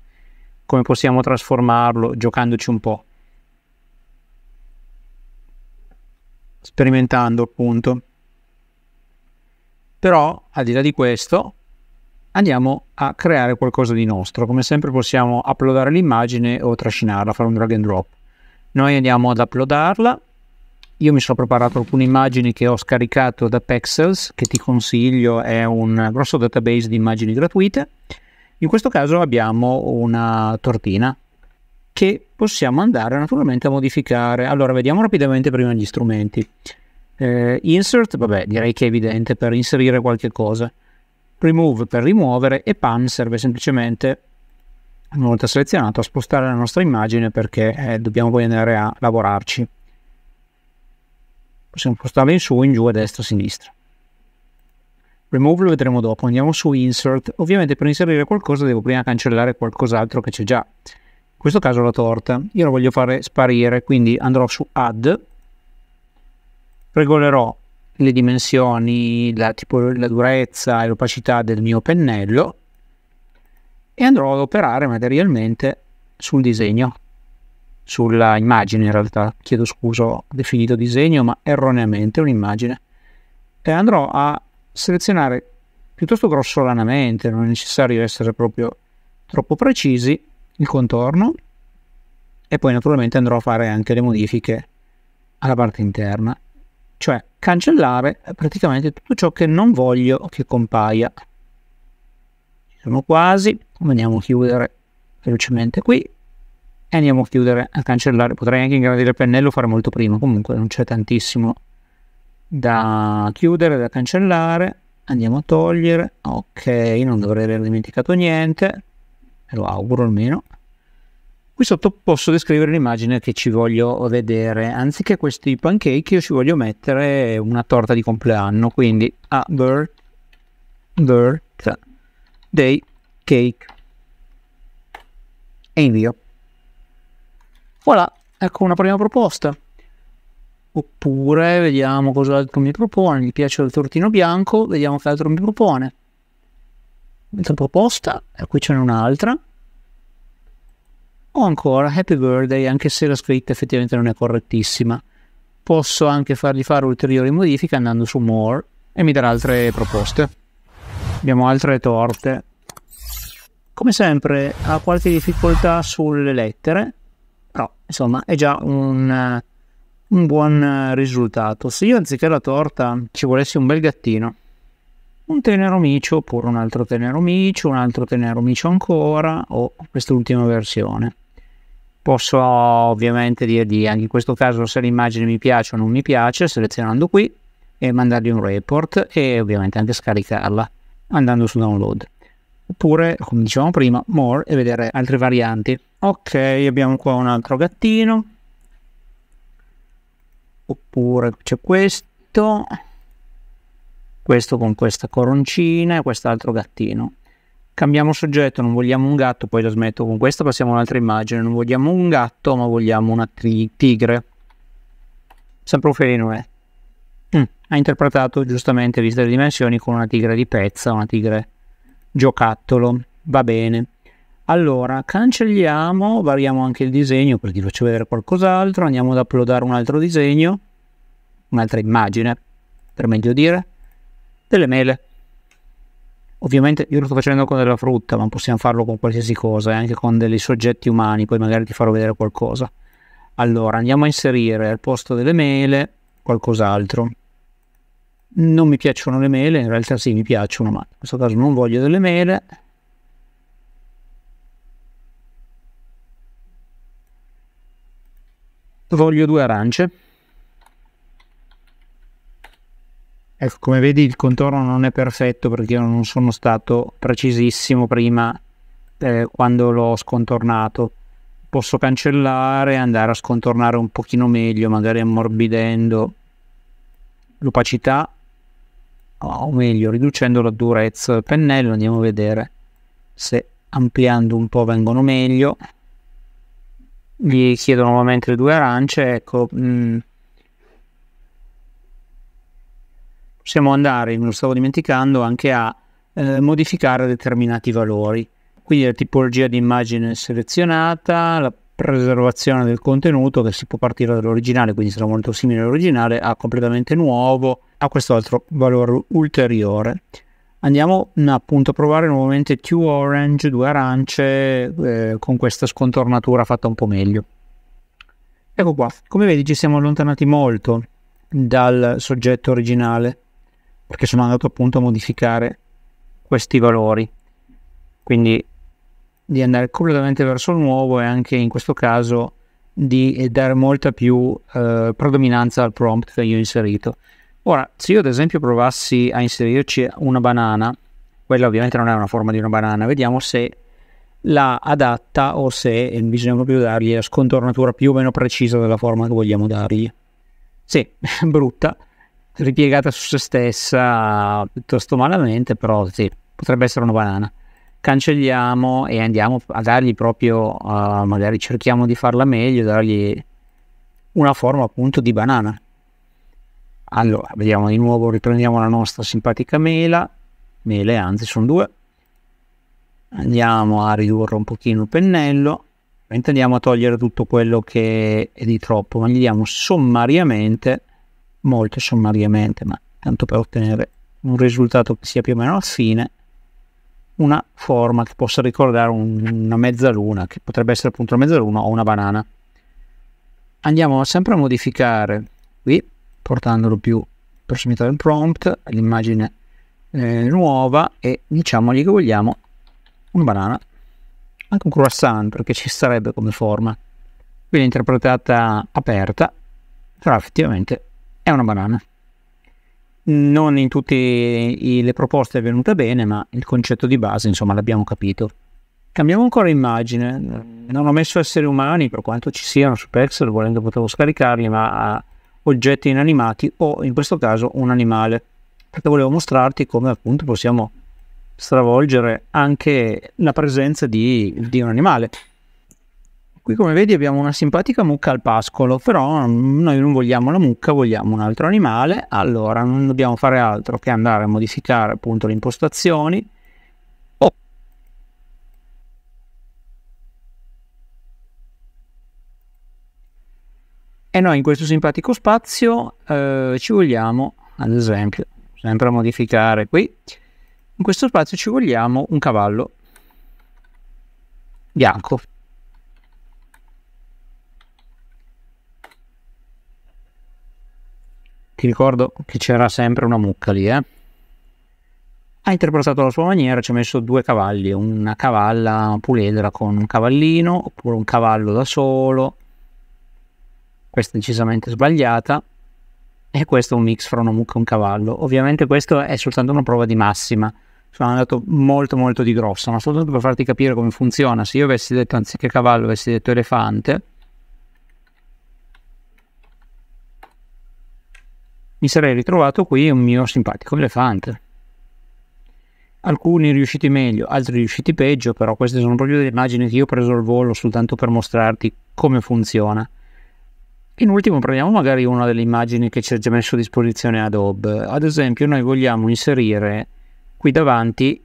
come possiamo trasformarlo giocandoci un po'. Sperimentando appunto. Però al di là di questo andiamo a creare qualcosa di nostro. Come sempre possiamo uploadare l'immagine o trascinarla, fare un drag and drop. Noi andiamo ad uploadarla. Io mi sono preparato alcune immagini che ho scaricato da Pexels, che ti consiglio è un grosso database di immagini gratuite. In questo caso abbiamo una tortina che possiamo andare naturalmente a modificare. Allora, vediamo rapidamente prima gli strumenti. Eh, insert, vabbè, direi che è evidente per inserire qualche cosa. Remove per rimuovere e pan serve semplicemente, una volta selezionato, a spostare la nostra immagine perché eh, dobbiamo poi andare a lavorarci. Possiamo spostarla in su, in giù, a destra, a sinistra. Remove lo vedremo dopo, andiamo su Insert. Ovviamente per inserire qualcosa devo prima cancellare qualcos'altro che c'è già. In questo caso la torta. Io la voglio fare sparire, quindi andrò su Add. Regolerò le dimensioni, la, tipo, la durezza e l'opacità del mio pennello e andrò ad operare materialmente sul disegno, sulla immagine in realtà, chiedo scusa, ho definito disegno ma erroneamente un'immagine. E andrò a selezionare piuttosto grossolanamente, non è necessario essere proprio troppo precisi, il contorno e poi naturalmente andrò a fare anche le modifiche alla parte interna, cioè cancellare praticamente tutto ciò che non voglio che compaia. Ci sono quasi, andiamo a chiudere velocemente qui e andiamo a chiudere, a cancellare, potrei anche ingrandire il pennello fare molto prima, comunque non c'è tantissimo da ah. chiudere, da cancellare, andiamo a togliere, ok, non dovrei aver dimenticato niente, lo auguro almeno. Qui sotto posso descrivere l'immagine che ci voglio vedere, anziché questi pancake io ci voglio mettere una torta di compleanno, quindi a birth, birth day cake e invio. Voilà, ecco una prima proposta. Oppure vediamo cos'altro mi propone. Mi piace il tortino bianco, vediamo che altro mi propone. Metto proposta, e qui ce n'è un'altra. O ancora Happy Birthday, anche se la scritta effettivamente non è correttissima. Posso anche fargli fare ulteriori modifiche andando su More e mi darà altre proposte. Abbiamo altre torte. Come sempre ha qualche difficoltà sulle lettere, però insomma è già un un buon eh, risultato. Se io anziché la torta ci volessi un bel gattino, un tenero micio oppure un altro tenero micio, un altro tenero micio ancora o quest'ultima versione. Posso ovviamente dirgli anche in questo caso se l'immagine mi piace o non mi piace, selezionando qui e mandargli un report e ovviamente anche scaricarla andando su download. Oppure, come dicevamo prima, more e vedere altre varianti. Ok, abbiamo qua un altro gattino, oppure c'è questo, questo con questa coroncina e quest'altro gattino. Cambiamo soggetto, non vogliamo un gatto, poi lo smetto con questo passiamo a un'altra immagine, non vogliamo un gatto ma vogliamo una tigre. Sempre un felino, eh. Mm, ha interpretato giustamente, viste le dimensioni, con una tigre di pezza, una tigre giocattolo, va bene. Allora, cancelliamo, variamo anche il disegno perché vi faccio vedere qualcos'altro, andiamo ad uploadare un altro disegno, un'altra immagine, per meglio dire, delle mele. Ovviamente io lo sto facendo con della frutta, ma possiamo farlo con qualsiasi cosa, eh, anche con dei soggetti umani, poi magari ti farò vedere qualcosa. Allora, andiamo a inserire al posto delle mele qualcos'altro. Non mi piacciono le mele, in realtà sì, mi piacciono, ma in questo caso non voglio delle mele voglio due arance. Ecco, come vedi il contorno non è perfetto perché io non sono stato precisissimo prima eh, quando l'ho scontornato. Posso cancellare, e andare a scontornare un pochino meglio, magari ammorbidendo l'opacità, o meglio riducendo la durezza del pennello. Andiamo a vedere se ampliando un po' vengono meglio gli chiedo nuovamente le due arance, ecco, mh, mm. possiamo andare, me lo stavo dimenticando, anche a eh, modificare determinati valori. Quindi la tipologia di immagine selezionata, la preservazione del contenuto che si può partire dall'originale, quindi sarà molto simile all'originale, a completamente nuovo, a questo altro valore ulteriore andiamo mm, appunto a provare nuovamente 2 orange, due arance eh, con questa scontornatura fatta un po' meglio. Ecco qua, come vedi ci siamo allontanati molto dal soggetto originale perché sono andato appunto a modificare questi valori. Quindi di andare completamente verso il nuovo e anche in questo caso di dare molta più eh, predominanza al prompt che io ho inserito. Ora, se io ad esempio provassi a inserirci una banana, quella ovviamente non è una forma di una banana, vediamo se la adatta o se bisogna proprio dargli la scontornatura più o meno precisa della forma che vogliamo dargli. Sì, (laughs) brutta, ripiegata su se stessa piuttosto malamente, però sì, potrebbe essere una banana. Cancelliamo e andiamo a dargli proprio, uh, magari cerchiamo di farla meglio, dargli una forma appunto di banana. Allora, vediamo di nuovo, riprendiamo la nostra simpatica mela, mele anzi sono due, andiamo a ridurre un pochino il pennello, andiamo a togliere tutto quello che è di troppo, ma gli diamo sommariamente, molto sommariamente, ma tanto per ottenere un risultato che sia più o meno al fine, una forma che possa ricordare un, una mezzaluna, che potrebbe essere appunto una mezzaluna o una banana. Andiamo sempre a modificare qui portandolo più prossimità del prompt, l'immagine eh, nuova e diciamogli che vogliamo una banana, anche un croissant perché ci sarebbe come forma. Quindi interpretata aperta, però effettivamente è una banana. Non in tutte le proposte è venuta bene, ma il concetto di base insomma l'abbiamo capito. Cambiamo ancora immagine, non ho messo esseri umani per quanto ci siano su Pexel, volendo potevo scaricarli, ma oggetti inanimati o in questo caso un animale perché volevo mostrarti come appunto possiamo stravolgere anche la presenza di, di un animale qui come vedi abbiamo una simpatica mucca al pascolo però noi non vogliamo la mucca vogliamo un altro animale allora non dobbiamo fare altro che andare a modificare appunto le impostazioni E noi in questo simpatico spazio eh, ci vogliamo, ad esempio, sempre a modificare qui, in questo spazio ci vogliamo un cavallo bianco. Ti ricordo che c'era sempre una mucca lì, eh? ha interpretato la sua maniera, ci ha messo due cavalli, una cavalla puledra con un cavallino, oppure un cavallo da solo, questa è decisamente sbagliata e questo è un mix fra una mucca e un cavallo. Ovviamente questo è soltanto una prova di massima, sono andato molto molto di grosso ma soltanto per farti capire come funziona, se io avessi detto anziché cavallo avessi detto elefante, mi sarei ritrovato qui un mio simpatico elefante. Alcuni riusciti meglio, altri riusciti peggio, però queste sono proprio delle immagini che io ho preso al volo soltanto per mostrarti come funziona. In ultimo prendiamo magari una delle immagini che ci ha già messo a disposizione Adobe. Ad esempio noi vogliamo inserire qui davanti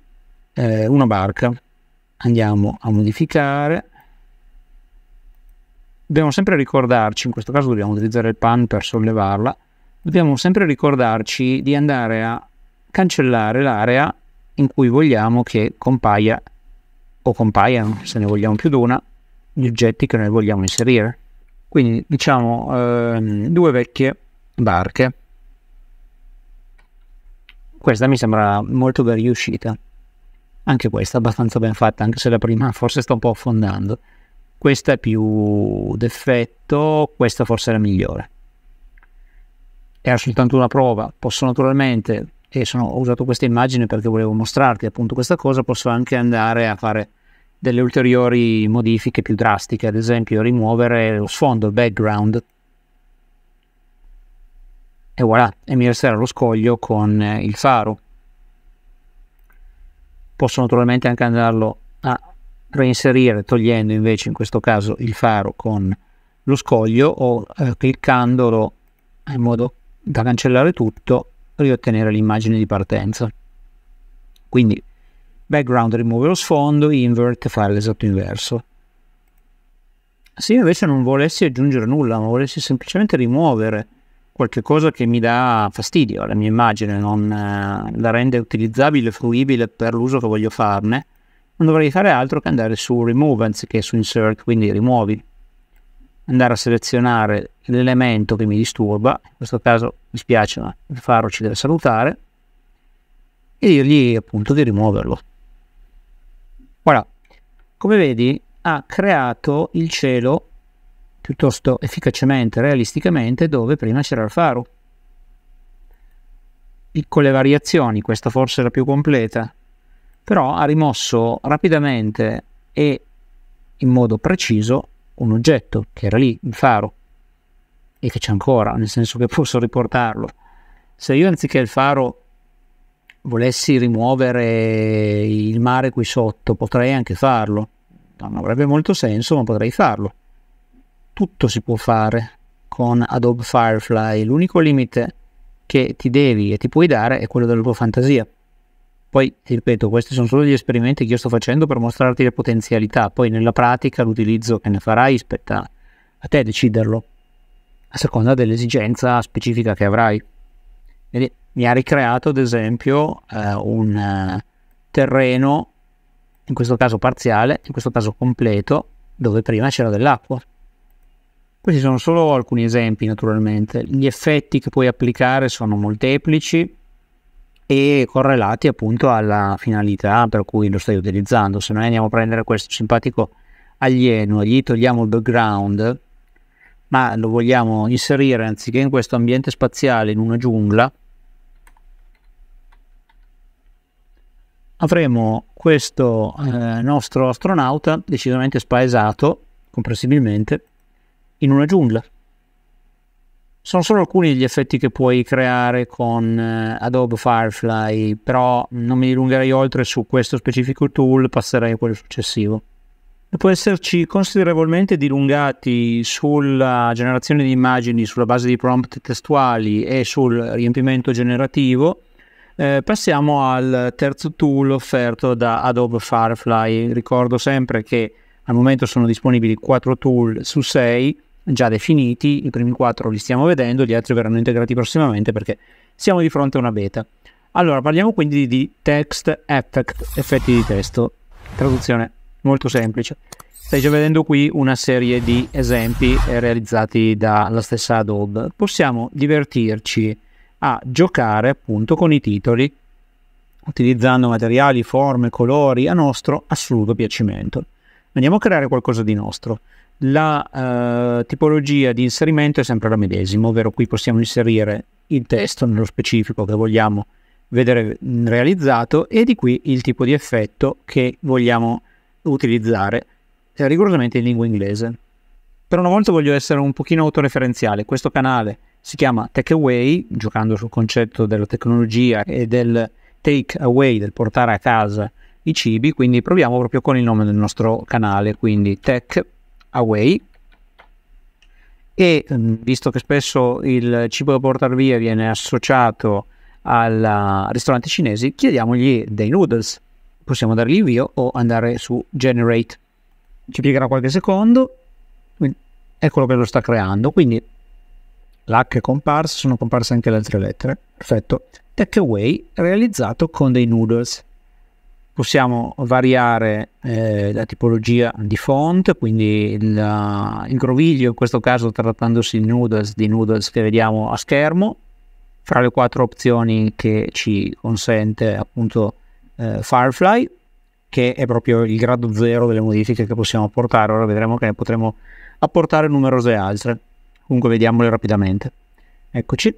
eh, una barca. Andiamo a modificare. Dobbiamo sempre ricordarci, in questo caso dobbiamo utilizzare il pan per sollevarla, dobbiamo sempre ricordarci di andare a cancellare l'area in cui vogliamo che compaia o compaiano, se ne vogliamo più di una, gli oggetti che noi vogliamo inserire. Quindi diciamo ehm, due vecchie barche. Questa mi sembra molto ben riuscita. Anche questa abbastanza ben fatta, anche se la prima (laughs) forse sta un po' affondando. Questa è più d'effetto, questa forse è la migliore. Era soltanto una prova, posso naturalmente, e sono, ho usato questa immagine perché volevo mostrarti appunto questa cosa, posso anche andare a fare delle ulteriori modifiche più drastiche, ad esempio rimuovere lo sfondo, il background, e voilà, e mi resterà lo scoglio con eh, il faro. Posso naturalmente anche andarlo a reinserire togliendo invece in questo caso il faro con lo scoglio o eh, cliccandolo in modo da cancellare tutto riottenere l'immagine di partenza. Quindi background rimuove lo sfondo, invert fare l'esatto inverso. Se io invece non volessi aggiungere nulla, ma volessi semplicemente rimuovere qualcosa che mi dà fastidio alla mia immagine, non eh, la rende utilizzabile, fruibile per l'uso che voglio farne, non dovrei fare altro che andare su remove anziché su insert, quindi rimuovi. Andare a selezionare l'elemento che mi disturba, in questo caso mi spiace ma il faro ci deve salutare, e dirgli appunto di rimuoverlo. Ora, come vedi, ha creato il cielo piuttosto efficacemente, realisticamente, dove prima c'era il faro. Piccole variazioni, questa forse è la più completa, però ha rimosso rapidamente e in modo preciso un oggetto che era lì, il faro, e che c'è ancora, nel senso che posso riportarlo. Se io anziché il faro volessi rimuovere il mare qui sotto, potrei anche farlo. Non avrebbe molto senso, ma potrei farlo. Tutto si può fare con Adobe Firefly. L'unico limite che ti devi e ti puoi dare è quello della tua fantasia. Poi, ripeto, questi sono solo gli esperimenti che io sto facendo per mostrarti le potenzialità. Poi nella pratica l'utilizzo che ne farai spetta a te deciderlo, a seconda dell'esigenza specifica che avrai mi ha ricreato ad esempio eh, un eh, terreno, in questo caso parziale, in questo caso completo, dove prima c'era dell'acqua. Questi sono solo alcuni esempi naturalmente, gli effetti che puoi applicare sono molteplici e correlati appunto alla finalità per cui lo stai utilizzando. Se noi andiamo a prendere questo simpatico alieno e gli togliamo il background, ma lo vogliamo inserire anziché in questo ambiente spaziale in una giungla avremo questo eh, nostro astronauta decisamente spaesato comprensibilmente in una giungla sono solo alcuni degli effetti che puoi creare con eh, Adobe Firefly però non mi dilungherei oltre su questo specifico tool passerei a quello successivo Dopo esserci considerevolmente dilungati sulla generazione di immagini sulla base di prompt testuali e sul riempimento generativo, eh, passiamo al terzo tool offerto da Adobe Firefly. Ricordo sempre che al momento sono disponibili 4 tool su 6 già definiti, i primi 4 li stiamo vedendo, gli altri verranno integrati prossimamente perché siamo di fronte a una beta. Allora, parliamo quindi di text effect, effetti di testo, traduzione molto semplice. Stai già vedendo qui una serie di esempi eh, realizzati dalla stessa Adobe. Possiamo divertirci a giocare appunto con i titoli utilizzando materiali, forme, colori a nostro assoluto piacimento. Andiamo a creare qualcosa di nostro. La eh, tipologia di inserimento è sempre la medesima, ovvero qui possiamo inserire il testo nello specifico che vogliamo vedere mm, realizzato e di qui il tipo di effetto che vogliamo utilizzare eh, rigorosamente in lingua inglese. Per una volta voglio essere un pochino autoreferenziale, questo canale si chiama Take Away, giocando sul concetto della tecnologia e del take away, del portare a casa i cibi, quindi proviamo proprio con il nome del nostro canale, quindi Tech Away. E mm, visto che spesso il cibo da portare via viene associato ai eh, ristoranti cinesi, chiediamogli dei noodles possiamo dargli invio o andare su generate. Ci piegherà qualche secondo, eccolo che lo sta creando. Quindi l'H è comparsa sono comparse anche le altre lettere. Perfetto. Takeaway realizzato con dei noodles. Possiamo variare eh, la tipologia di font, quindi la, il groviglio, in questo caso trattandosi di noodles, di noodles che vediamo a schermo, fra le quattro opzioni che ci consente appunto eh, Firefly, che è proprio il grado zero delle modifiche che possiamo apportare. Ora vedremo che ne potremo apportare numerose altre. Comunque vediamole rapidamente. Eccoci.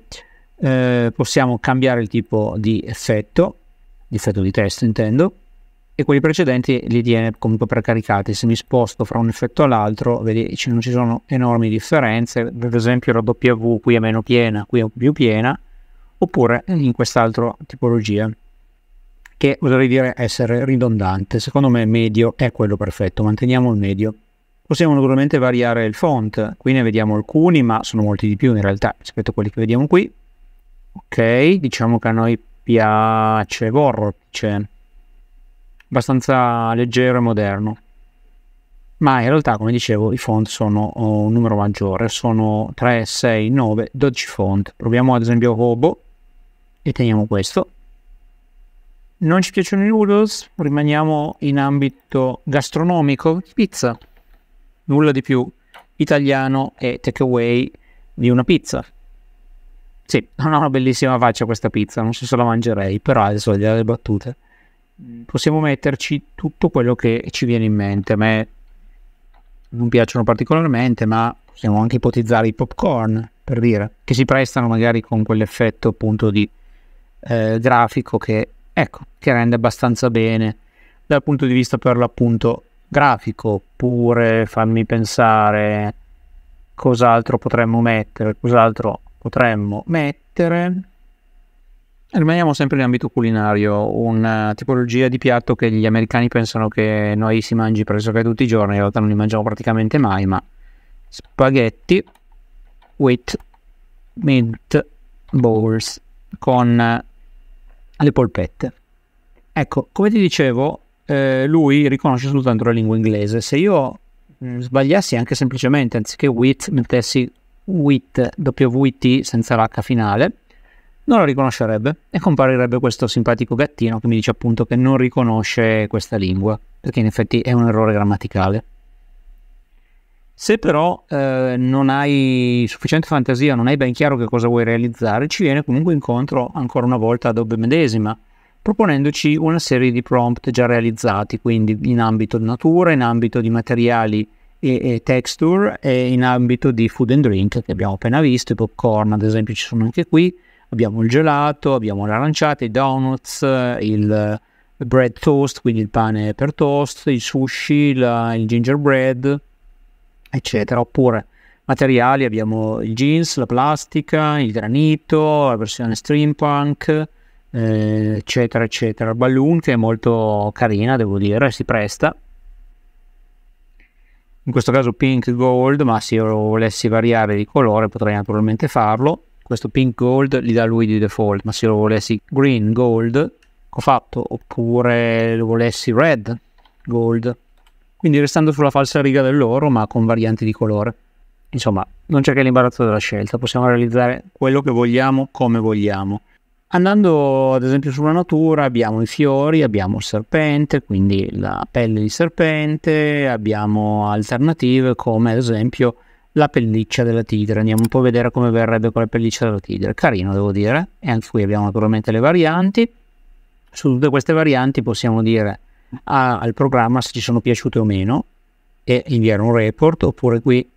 Eh, possiamo cambiare il tipo di effetto, di di testo intendo, e quelli precedenti li tiene comunque precaricati. Se mi sposto fra un effetto all'altro, vedi, non ci sono enormi differenze. Per esempio la W qui è meno piena, qui è più piena, oppure in quest'altra tipologia che vorrei dire essere ridondante. Secondo me medio è quello perfetto, manteniamo il medio. Possiamo naturalmente variare il font, qui ne vediamo alcuni, ma sono molti di più in realtà rispetto a quelli che vediamo qui. Ok, diciamo che a noi piace Vortice, abbastanza leggero e moderno. Ma in realtà, come dicevo, i font sono oh, un numero maggiore, sono 3, 6, 9, 12 font. Proviamo ad esempio Hobo e teniamo questo non ci piacciono i noodles? Rimaniamo in ambito gastronomico. Pizza. Nulla di più italiano e takeaway di una pizza. Sì, non ha una bellissima faccia questa pizza, non so se la mangerei, però adesso le delle battute. Mm. Possiamo metterci tutto quello che ci viene in mente. A me non piacciono particolarmente, ma possiamo anche ipotizzare i popcorn, per dire, che si prestano magari con quell'effetto appunto di eh, grafico che Ecco, che rende abbastanza bene dal punto di vista per l'appunto grafico, oppure fammi pensare cos'altro potremmo mettere, cos'altro potremmo mettere. Rimaniamo sempre in ambito culinario, una tipologia di piatto che gli americani pensano che noi si mangi pressoché tutti i giorni, in realtà non li mangiamo praticamente mai, ma spaghetti with mint balls con alle polpette. Ecco, come ti dicevo, eh, lui riconosce soltanto la lingua inglese. Se io mh, mm, sbagliassi anche semplicemente, anziché wit, mettessi wit, WIT senza l'H finale, non la riconoscerebbe e comparirebbe questo simpatico gattino che mi dice appunto che non riconosce questa lingua, perché in effetti è un errore grammaticale. Se però eh, non hai sufficiente fantasia, non hai ben chiaro che cosa vuoi realizzare, ci viene comunque incontro ancora una volta Adobe medesima, proponendoci una serie di prompt già realizzati, quindi in ambito di natura, in ambito di materiali e, e texture e in ambito di food and drink che abbiamo appena visto, i popcorn ad esempio ci sono anche qui, abbiamo il gelato, abbiamo l'aranciata, i donuts, il bread toast, quindi il pane per toast, il sushi, la, il gingerbread eccetera. Oppure materiali abbiamo il jeans, la plastica, il granito, la versione stream eh, eccetera, eccetera. Balloon che è molto carina, devo dire, si presta. In questo caso pink gold, ma se io volessi variare di colore potrei naturalmente farlo. Questo pink gold li dà lui di default, ma se io volessi green gold, ho fatto, oppure lo volessi red gold, quindi restando sulla falsa riga dell'oro ma con varianti di colore. Insomma, non c'è che l'imbarazzo della scelta, possiamo realizzare quello che vogliamo come vogliamo. Andando ad esempio sulla natura abbiamo i fiori, abbiamo il serpente, quindi la pelle di serpente, abbiamo alternative come ad esempio la pelliccia della tigre. Andiamo un po' a vedere come verrebbe con la pelliccia della tigre. Carino devo dire, eh? e anche qui abbiamo naturalmente le varianti. Su tutte queste varianti possiamo dire a, al programma se ci sono piaciute o meno e inviare un report oppure qui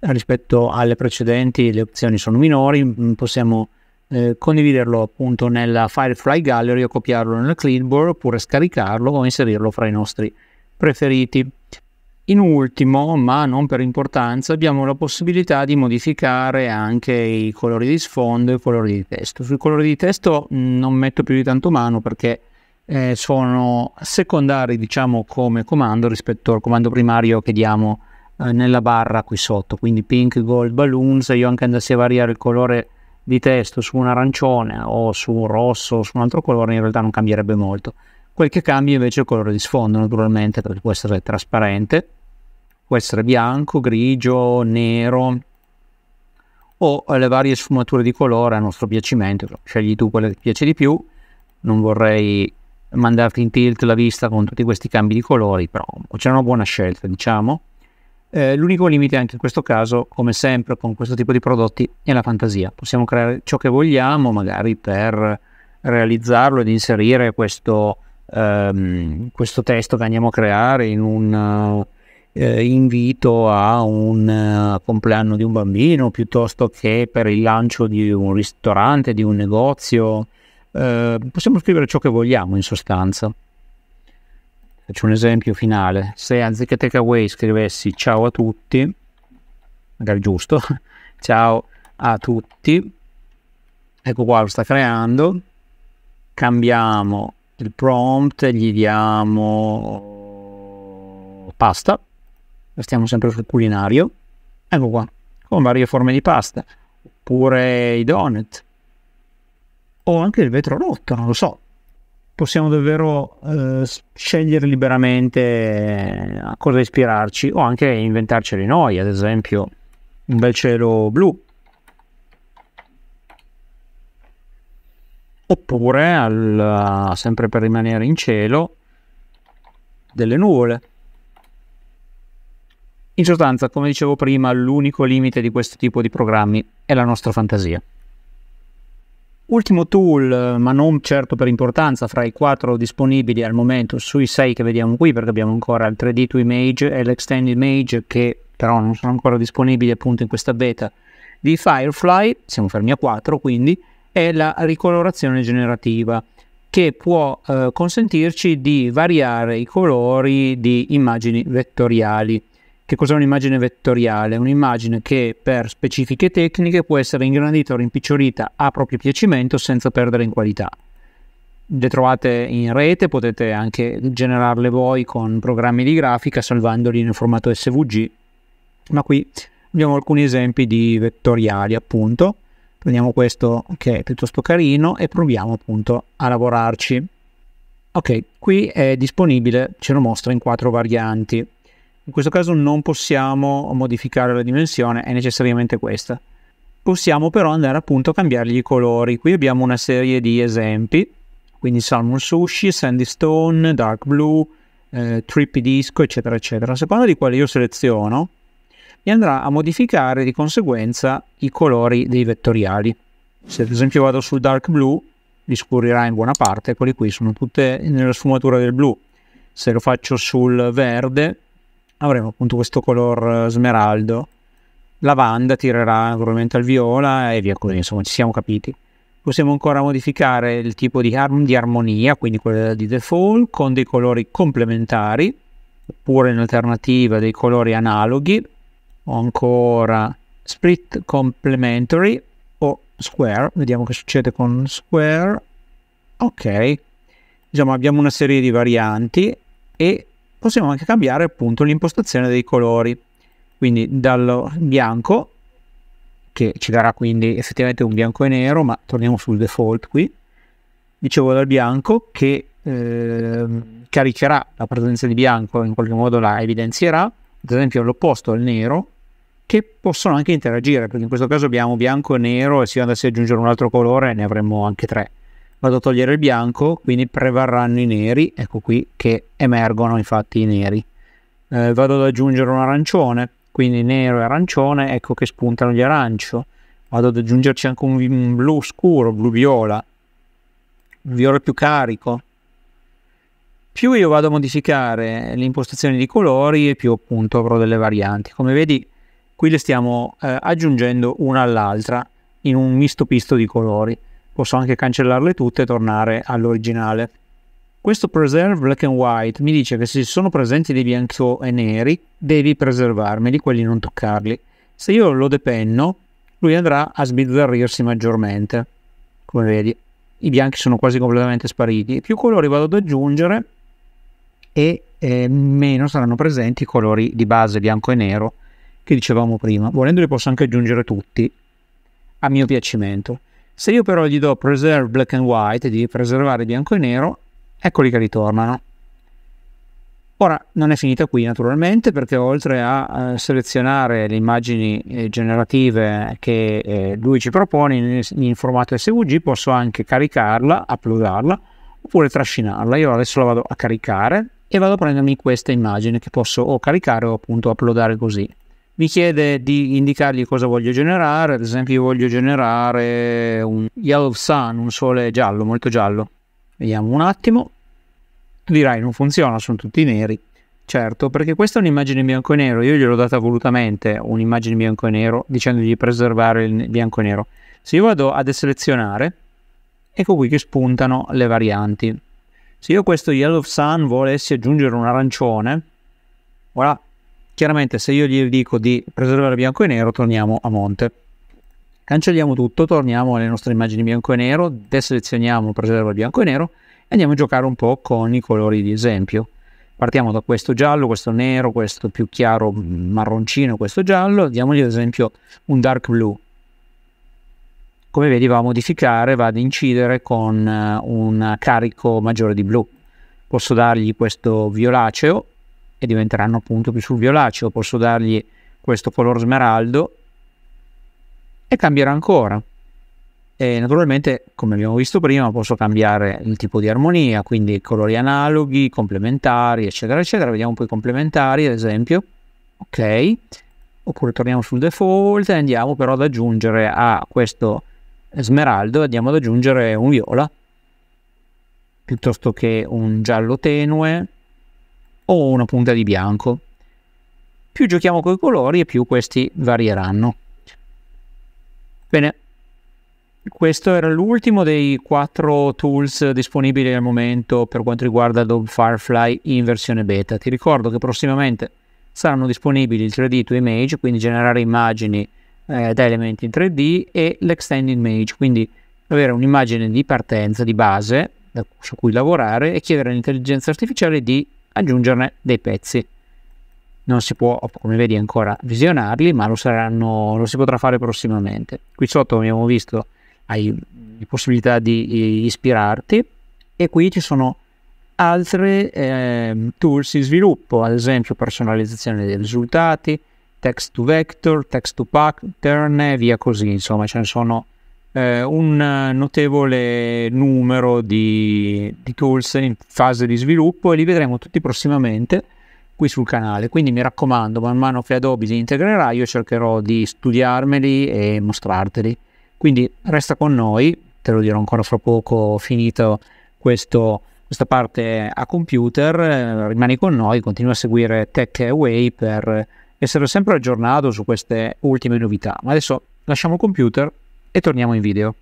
rispetto alle precedenti le opzioni sono minori, possiamo eh, condividerlo appunto nella Firefly Gallery o copiarlo nella Cleanboard oppure scaricarlo o inserirlo fra i nostri preferiti. In ultimo, ma non per importanza, abbiamo la possibilità di modificare anche i colori di sfondo e i colori di testo. Sui colori di testo mh, mm, non metto più di tanto mano perché eh, sono secondari diciamo come comando rispetto al comando primario che diamo eh, nella barra qui sotto quindi pink gold balloon se io anche andassi a variare il colore di testo su un arancione o su un rosso o su un altro colore in realtà non cambierebbe molto quel che cambia invece è il colore di sfondo naturalmente perché può essere trasparente può essere bianco grigio nero o le varie sfumature di colore a nostro piacimento scegli tu quelle che piace di più non vorrei mandarti in tilt la vista con tutti questi cambi di colori, però c'è una buona scelta, diciamo. Eh, l'unico limite anche in questo caso, come sempre con questo tipo di prodotti, è la fantasia. Possiamo creare ciò che vogliamo, magari per realizzarlo ed inserire questo, ehm, questo testo che andiamo a creare in un eh, invito a un eh, compleanno di un bambino, piuttosto che per il lancio di un ristorante, di un negozio eh, possiamo scrivere ciò che vogliamo in sostanza. Faccio un esempio finale. Se anziché takeaway scrivessi ciao a tutti, magari giusto, (laughs) ciao a tutti, ecco qua lo sta creando, cambiamo il prompt, gli diamo pasta, restiamo sempre sul culinario, ecco qua, con varie forme di pasta, oppure i donut, o anche il vetro rotto, non lo so. Possiamo davvero eh, scegliere liberamente eh, a cosa ispirarci o anche inventarceli noi, ad esempio un bel cielo blu. Oppure, al, sempre per rimanere in cielo, delle nuvole. In sostanza, come dicevo prima, l'unico limite di questo tipo di programmi è la nostra fantasia. Ultimo tool, ma non certo per importanza, fra i quattro disponibili al momento, sui sei che vediamo qui, perché abbiamo ancora il 3D 2 Image e l'Extended Image che però non sono ancora disponibili appunto in questa beta di Firefly, siamo fermi a 4 quindi, è la ricolorazione generativa che può eh, consentirci di variare i colori di immagini vettoriali. Che cos'è un'immagine vettoriale? Un'immagine che per specifiche tecniche può essere ingrandita o rimpicciolita a proprio piacimento senza perdere in qualità. Le trovate in rete, potete anche generarle voi con programmi di grafica salvandoli nel formato SVG, ma qui abbiamo alcuni esempi di vettoriali appunto. Prendiamo questo che è piuttosto carino e proviamo appunto a lavorarci. Ok, qui è disponibile, ce lo mostra in quattro varianti in questo caso non possiamo modificare la dimensione, è necessariamente questa. Possiamo però andare appunto a cambiargli i colori. Qui abbiamo una serie di esempi, quindi Salmon Sushi, Sandy Stone, Dark Blue, eh, Trippy Disco, eccetera, eccetera. A seconda di quale io seleziono, mi andrà a modificare di conseguenza i colori dei vettoriali. Se ad esempio vado sul Dark Blue, li scurirà in buona parte, quelli qui sono tutte nella sfumatura del blu. Se lo faccio sul verde, avremo appunto questo color eh, smeraldo. Lavanda tirerà naturalmente al viola e via così, insomma ci siamo capiti. Possiamo ancora modificare il tipo di, ar- di armonia, quindi quella di default, con dei colori complementari, oppure in alternativa dei colori analoghi, o ancora split complementary o square. Vediamo che succede con square. Ok, diciamo abbiamo una serie di varianti e possiamo anche cambiare appunto l'impostazione dei colori quindi dal bianco che ci darà quindi effettivamente un bianco e nero ma torniamo sul default qui dicevo dal bianco che eh, caricherà la presenza di bianco in qualche modo la evidenzierà ad esempio l'opposto al nero che possono anche interagire perché in questo caso abbiamo bianco e nero e se io andassi ad aggiungere un altro colore ne avremmo anche tre vado a togliere il bianco, quindi prevarranno i neri, ecco qui che emergono infatti i neri. Eh, vado ad aggiungere un arancione, quindi nero e arancione, ecco che spuntano gli arancio. Vado ad aggiungerci anche un, un blu scuro, blu viola, un viola più carico. Più io vado a modificare le impostazioni di colori e più appunto avrò delle varianti. Come vedi qui le stiamo eh, aggiungendo una all'altra in un misto pisto di colori posso anche cancellarle tutte e tornare all'originale. Questo preserve black and white mi dice che se sono presenti dei bianco e neri devi preservarmeli, quelli non toccarli. Se io lo depenno, lui andrà a sbizzarrirsi maggiormente. Come vedi, i bianchi sono quasi completamente spariti. Più colori vado ad aggiungere e eh, meno saranno presenti i colori di base bianco e nero che dicevamo prima. Volendoli posso anche aggiungere tutti a mio piacimento. Se io però gli do preserve black and white, di preservare bianco e nero, eccoli che ritornano. Ora non è finita qui naturalmente perché oltre a eh, selezionare le immagini eh, generative che eh, lui ci propone in, in, formato SVG posso anche caricarla, uploadarla oppure trascinarla. Io adesso la vado a caricare e vado a prendermi questa immagine che posso o caricare o appunto uploadare così mi chiede di indicargli cosa voglio generare, ad esempio io voglio generare un yellow sun, un sole giallo, molto giallo. Vediamo un attimo. Tu dirai non funziona, sono tutti neri. Certo, perché questa è un'immagine in bianco e nero, io gliel'ho data volutamente un'immagine in bianco e nero, dicendogli di preservare il bianco e nero. Se io vado a deselezionare, ecco qui che spuntano le varianti. Se io questo yellow sun volessi aggiungere un arancione, voilà, Chiaramente se io gli dico di preservare bianco e nero, torniamo a monte. Cancelliamo tutto, torniamo alle nostre immagini bianco e nero, deselezioniamo preserva bianco e nero e andiamo a giocare un po' con i colori di esempio. Partiamo da questo giallo, questo nero, questo più chiaro mm, marroncino, questo giallo, diamogli ad esempio un dark blue come vedi va a modificare, va ad incidere con eh, un carico maggiore di blu. Posso dargli questo violaceo e diventeranno appunto più sul violaceo. Posso dargli questo color smeraldo e cambierà ancora. E naturalmente, come abbiamo visto prima, posso cambiare il tipo di armonia, quindi colori analoghi, complementari, eccetera, eccetera. Vediamo poi complementari, ad esempio. Ok. Oppure torniamo sul default e andiamo però ad aggiungere a questo smeraldo, andiamo ad aggiungere un viola piuttosto che un giallo tenue o una punta di bianco. Più giochiamo con i colori e più questi varieranno. Bene, questo era l'ultimo dei quattro tools disponibili al momento per quanto riguarda Adobe Firefly in versione beta. Ti ricordo che prossimamente saranno disponibili il 3D to Image, quindi generare immagini eh, da elementi in 3D e l'extend image, quindi avere un'immagine di partenza, di base, su cui lavorare e chiedere all'intelligenza artificiale di aggiungerne dei pezzi. Non si può, come vedi, ancora visionarli, ma lo, saranno, lo si potrà fare prossimamente. Qui sotto abbiamo visto hai possibilità di ispirarti e qui ci sono altri eh, tools di sviluppo, ad esempio personalizzazione dei risultati, text to vector, text to pattern e via così, insomma ce ne sono eh, un notevole numero di, di tools in fase di sviluppo e li vedremo tutti prossimamente qui sul canale. Quindi mi raccomando, man mano che Adobe li integrerà, io cercherò di studiarmeli e mostrarteli. Quindi resta con noi, te lo dirò ancora fra poco, finito questo, questa parte a computer, eh, rimani con noi, continua a seguire Tech Away per essere sempre aggiornato su queste ultime novità. Ma adesso lasciamo il computer e torniamo in video.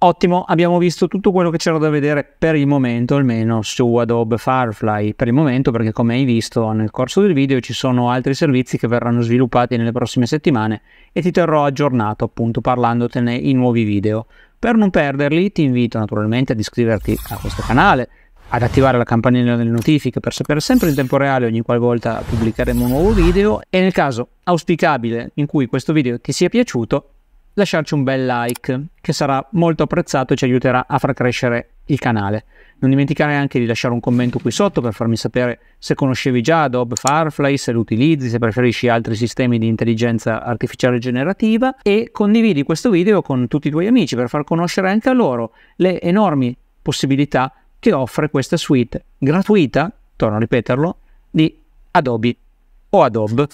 Ottimo, abbiamo visto tutto quello che c'era da vedere per il momento, almeno su Adobe Firefly per il momento, perché come hai visto nel corso del video ci sono altri servizi che verranno sviluppati nelle prossime settimane e ti terrò aggiornato appunto parlandotene in nuovi video. Per non perderli ti invito naturalmente ad iscriverti a questo canale, ad attivare la campanella delle notifiche per sapere sempre in tempo reale ogni qualvolta pubblicheremo un nuovo video e nel caso auspicabile in cui questo video ti sia piaciuto lasciarci un bel like che sarà molto apprezzato e ci aiuterà a far crescere il canale. Non dimenticare anche di lasciare un commento qui sotto per farmi sapere se conoscevi già Adobe Firefly, se lo utilizzi, se preferisci altri sistemi di intelligenza artificiale generativa e condividi questo video con tutti i tuoi amici per far conoscere anche a loro le enormi possibilità che offre questa suite gratuita, torno a ripeterlo, di Adobe o Adobe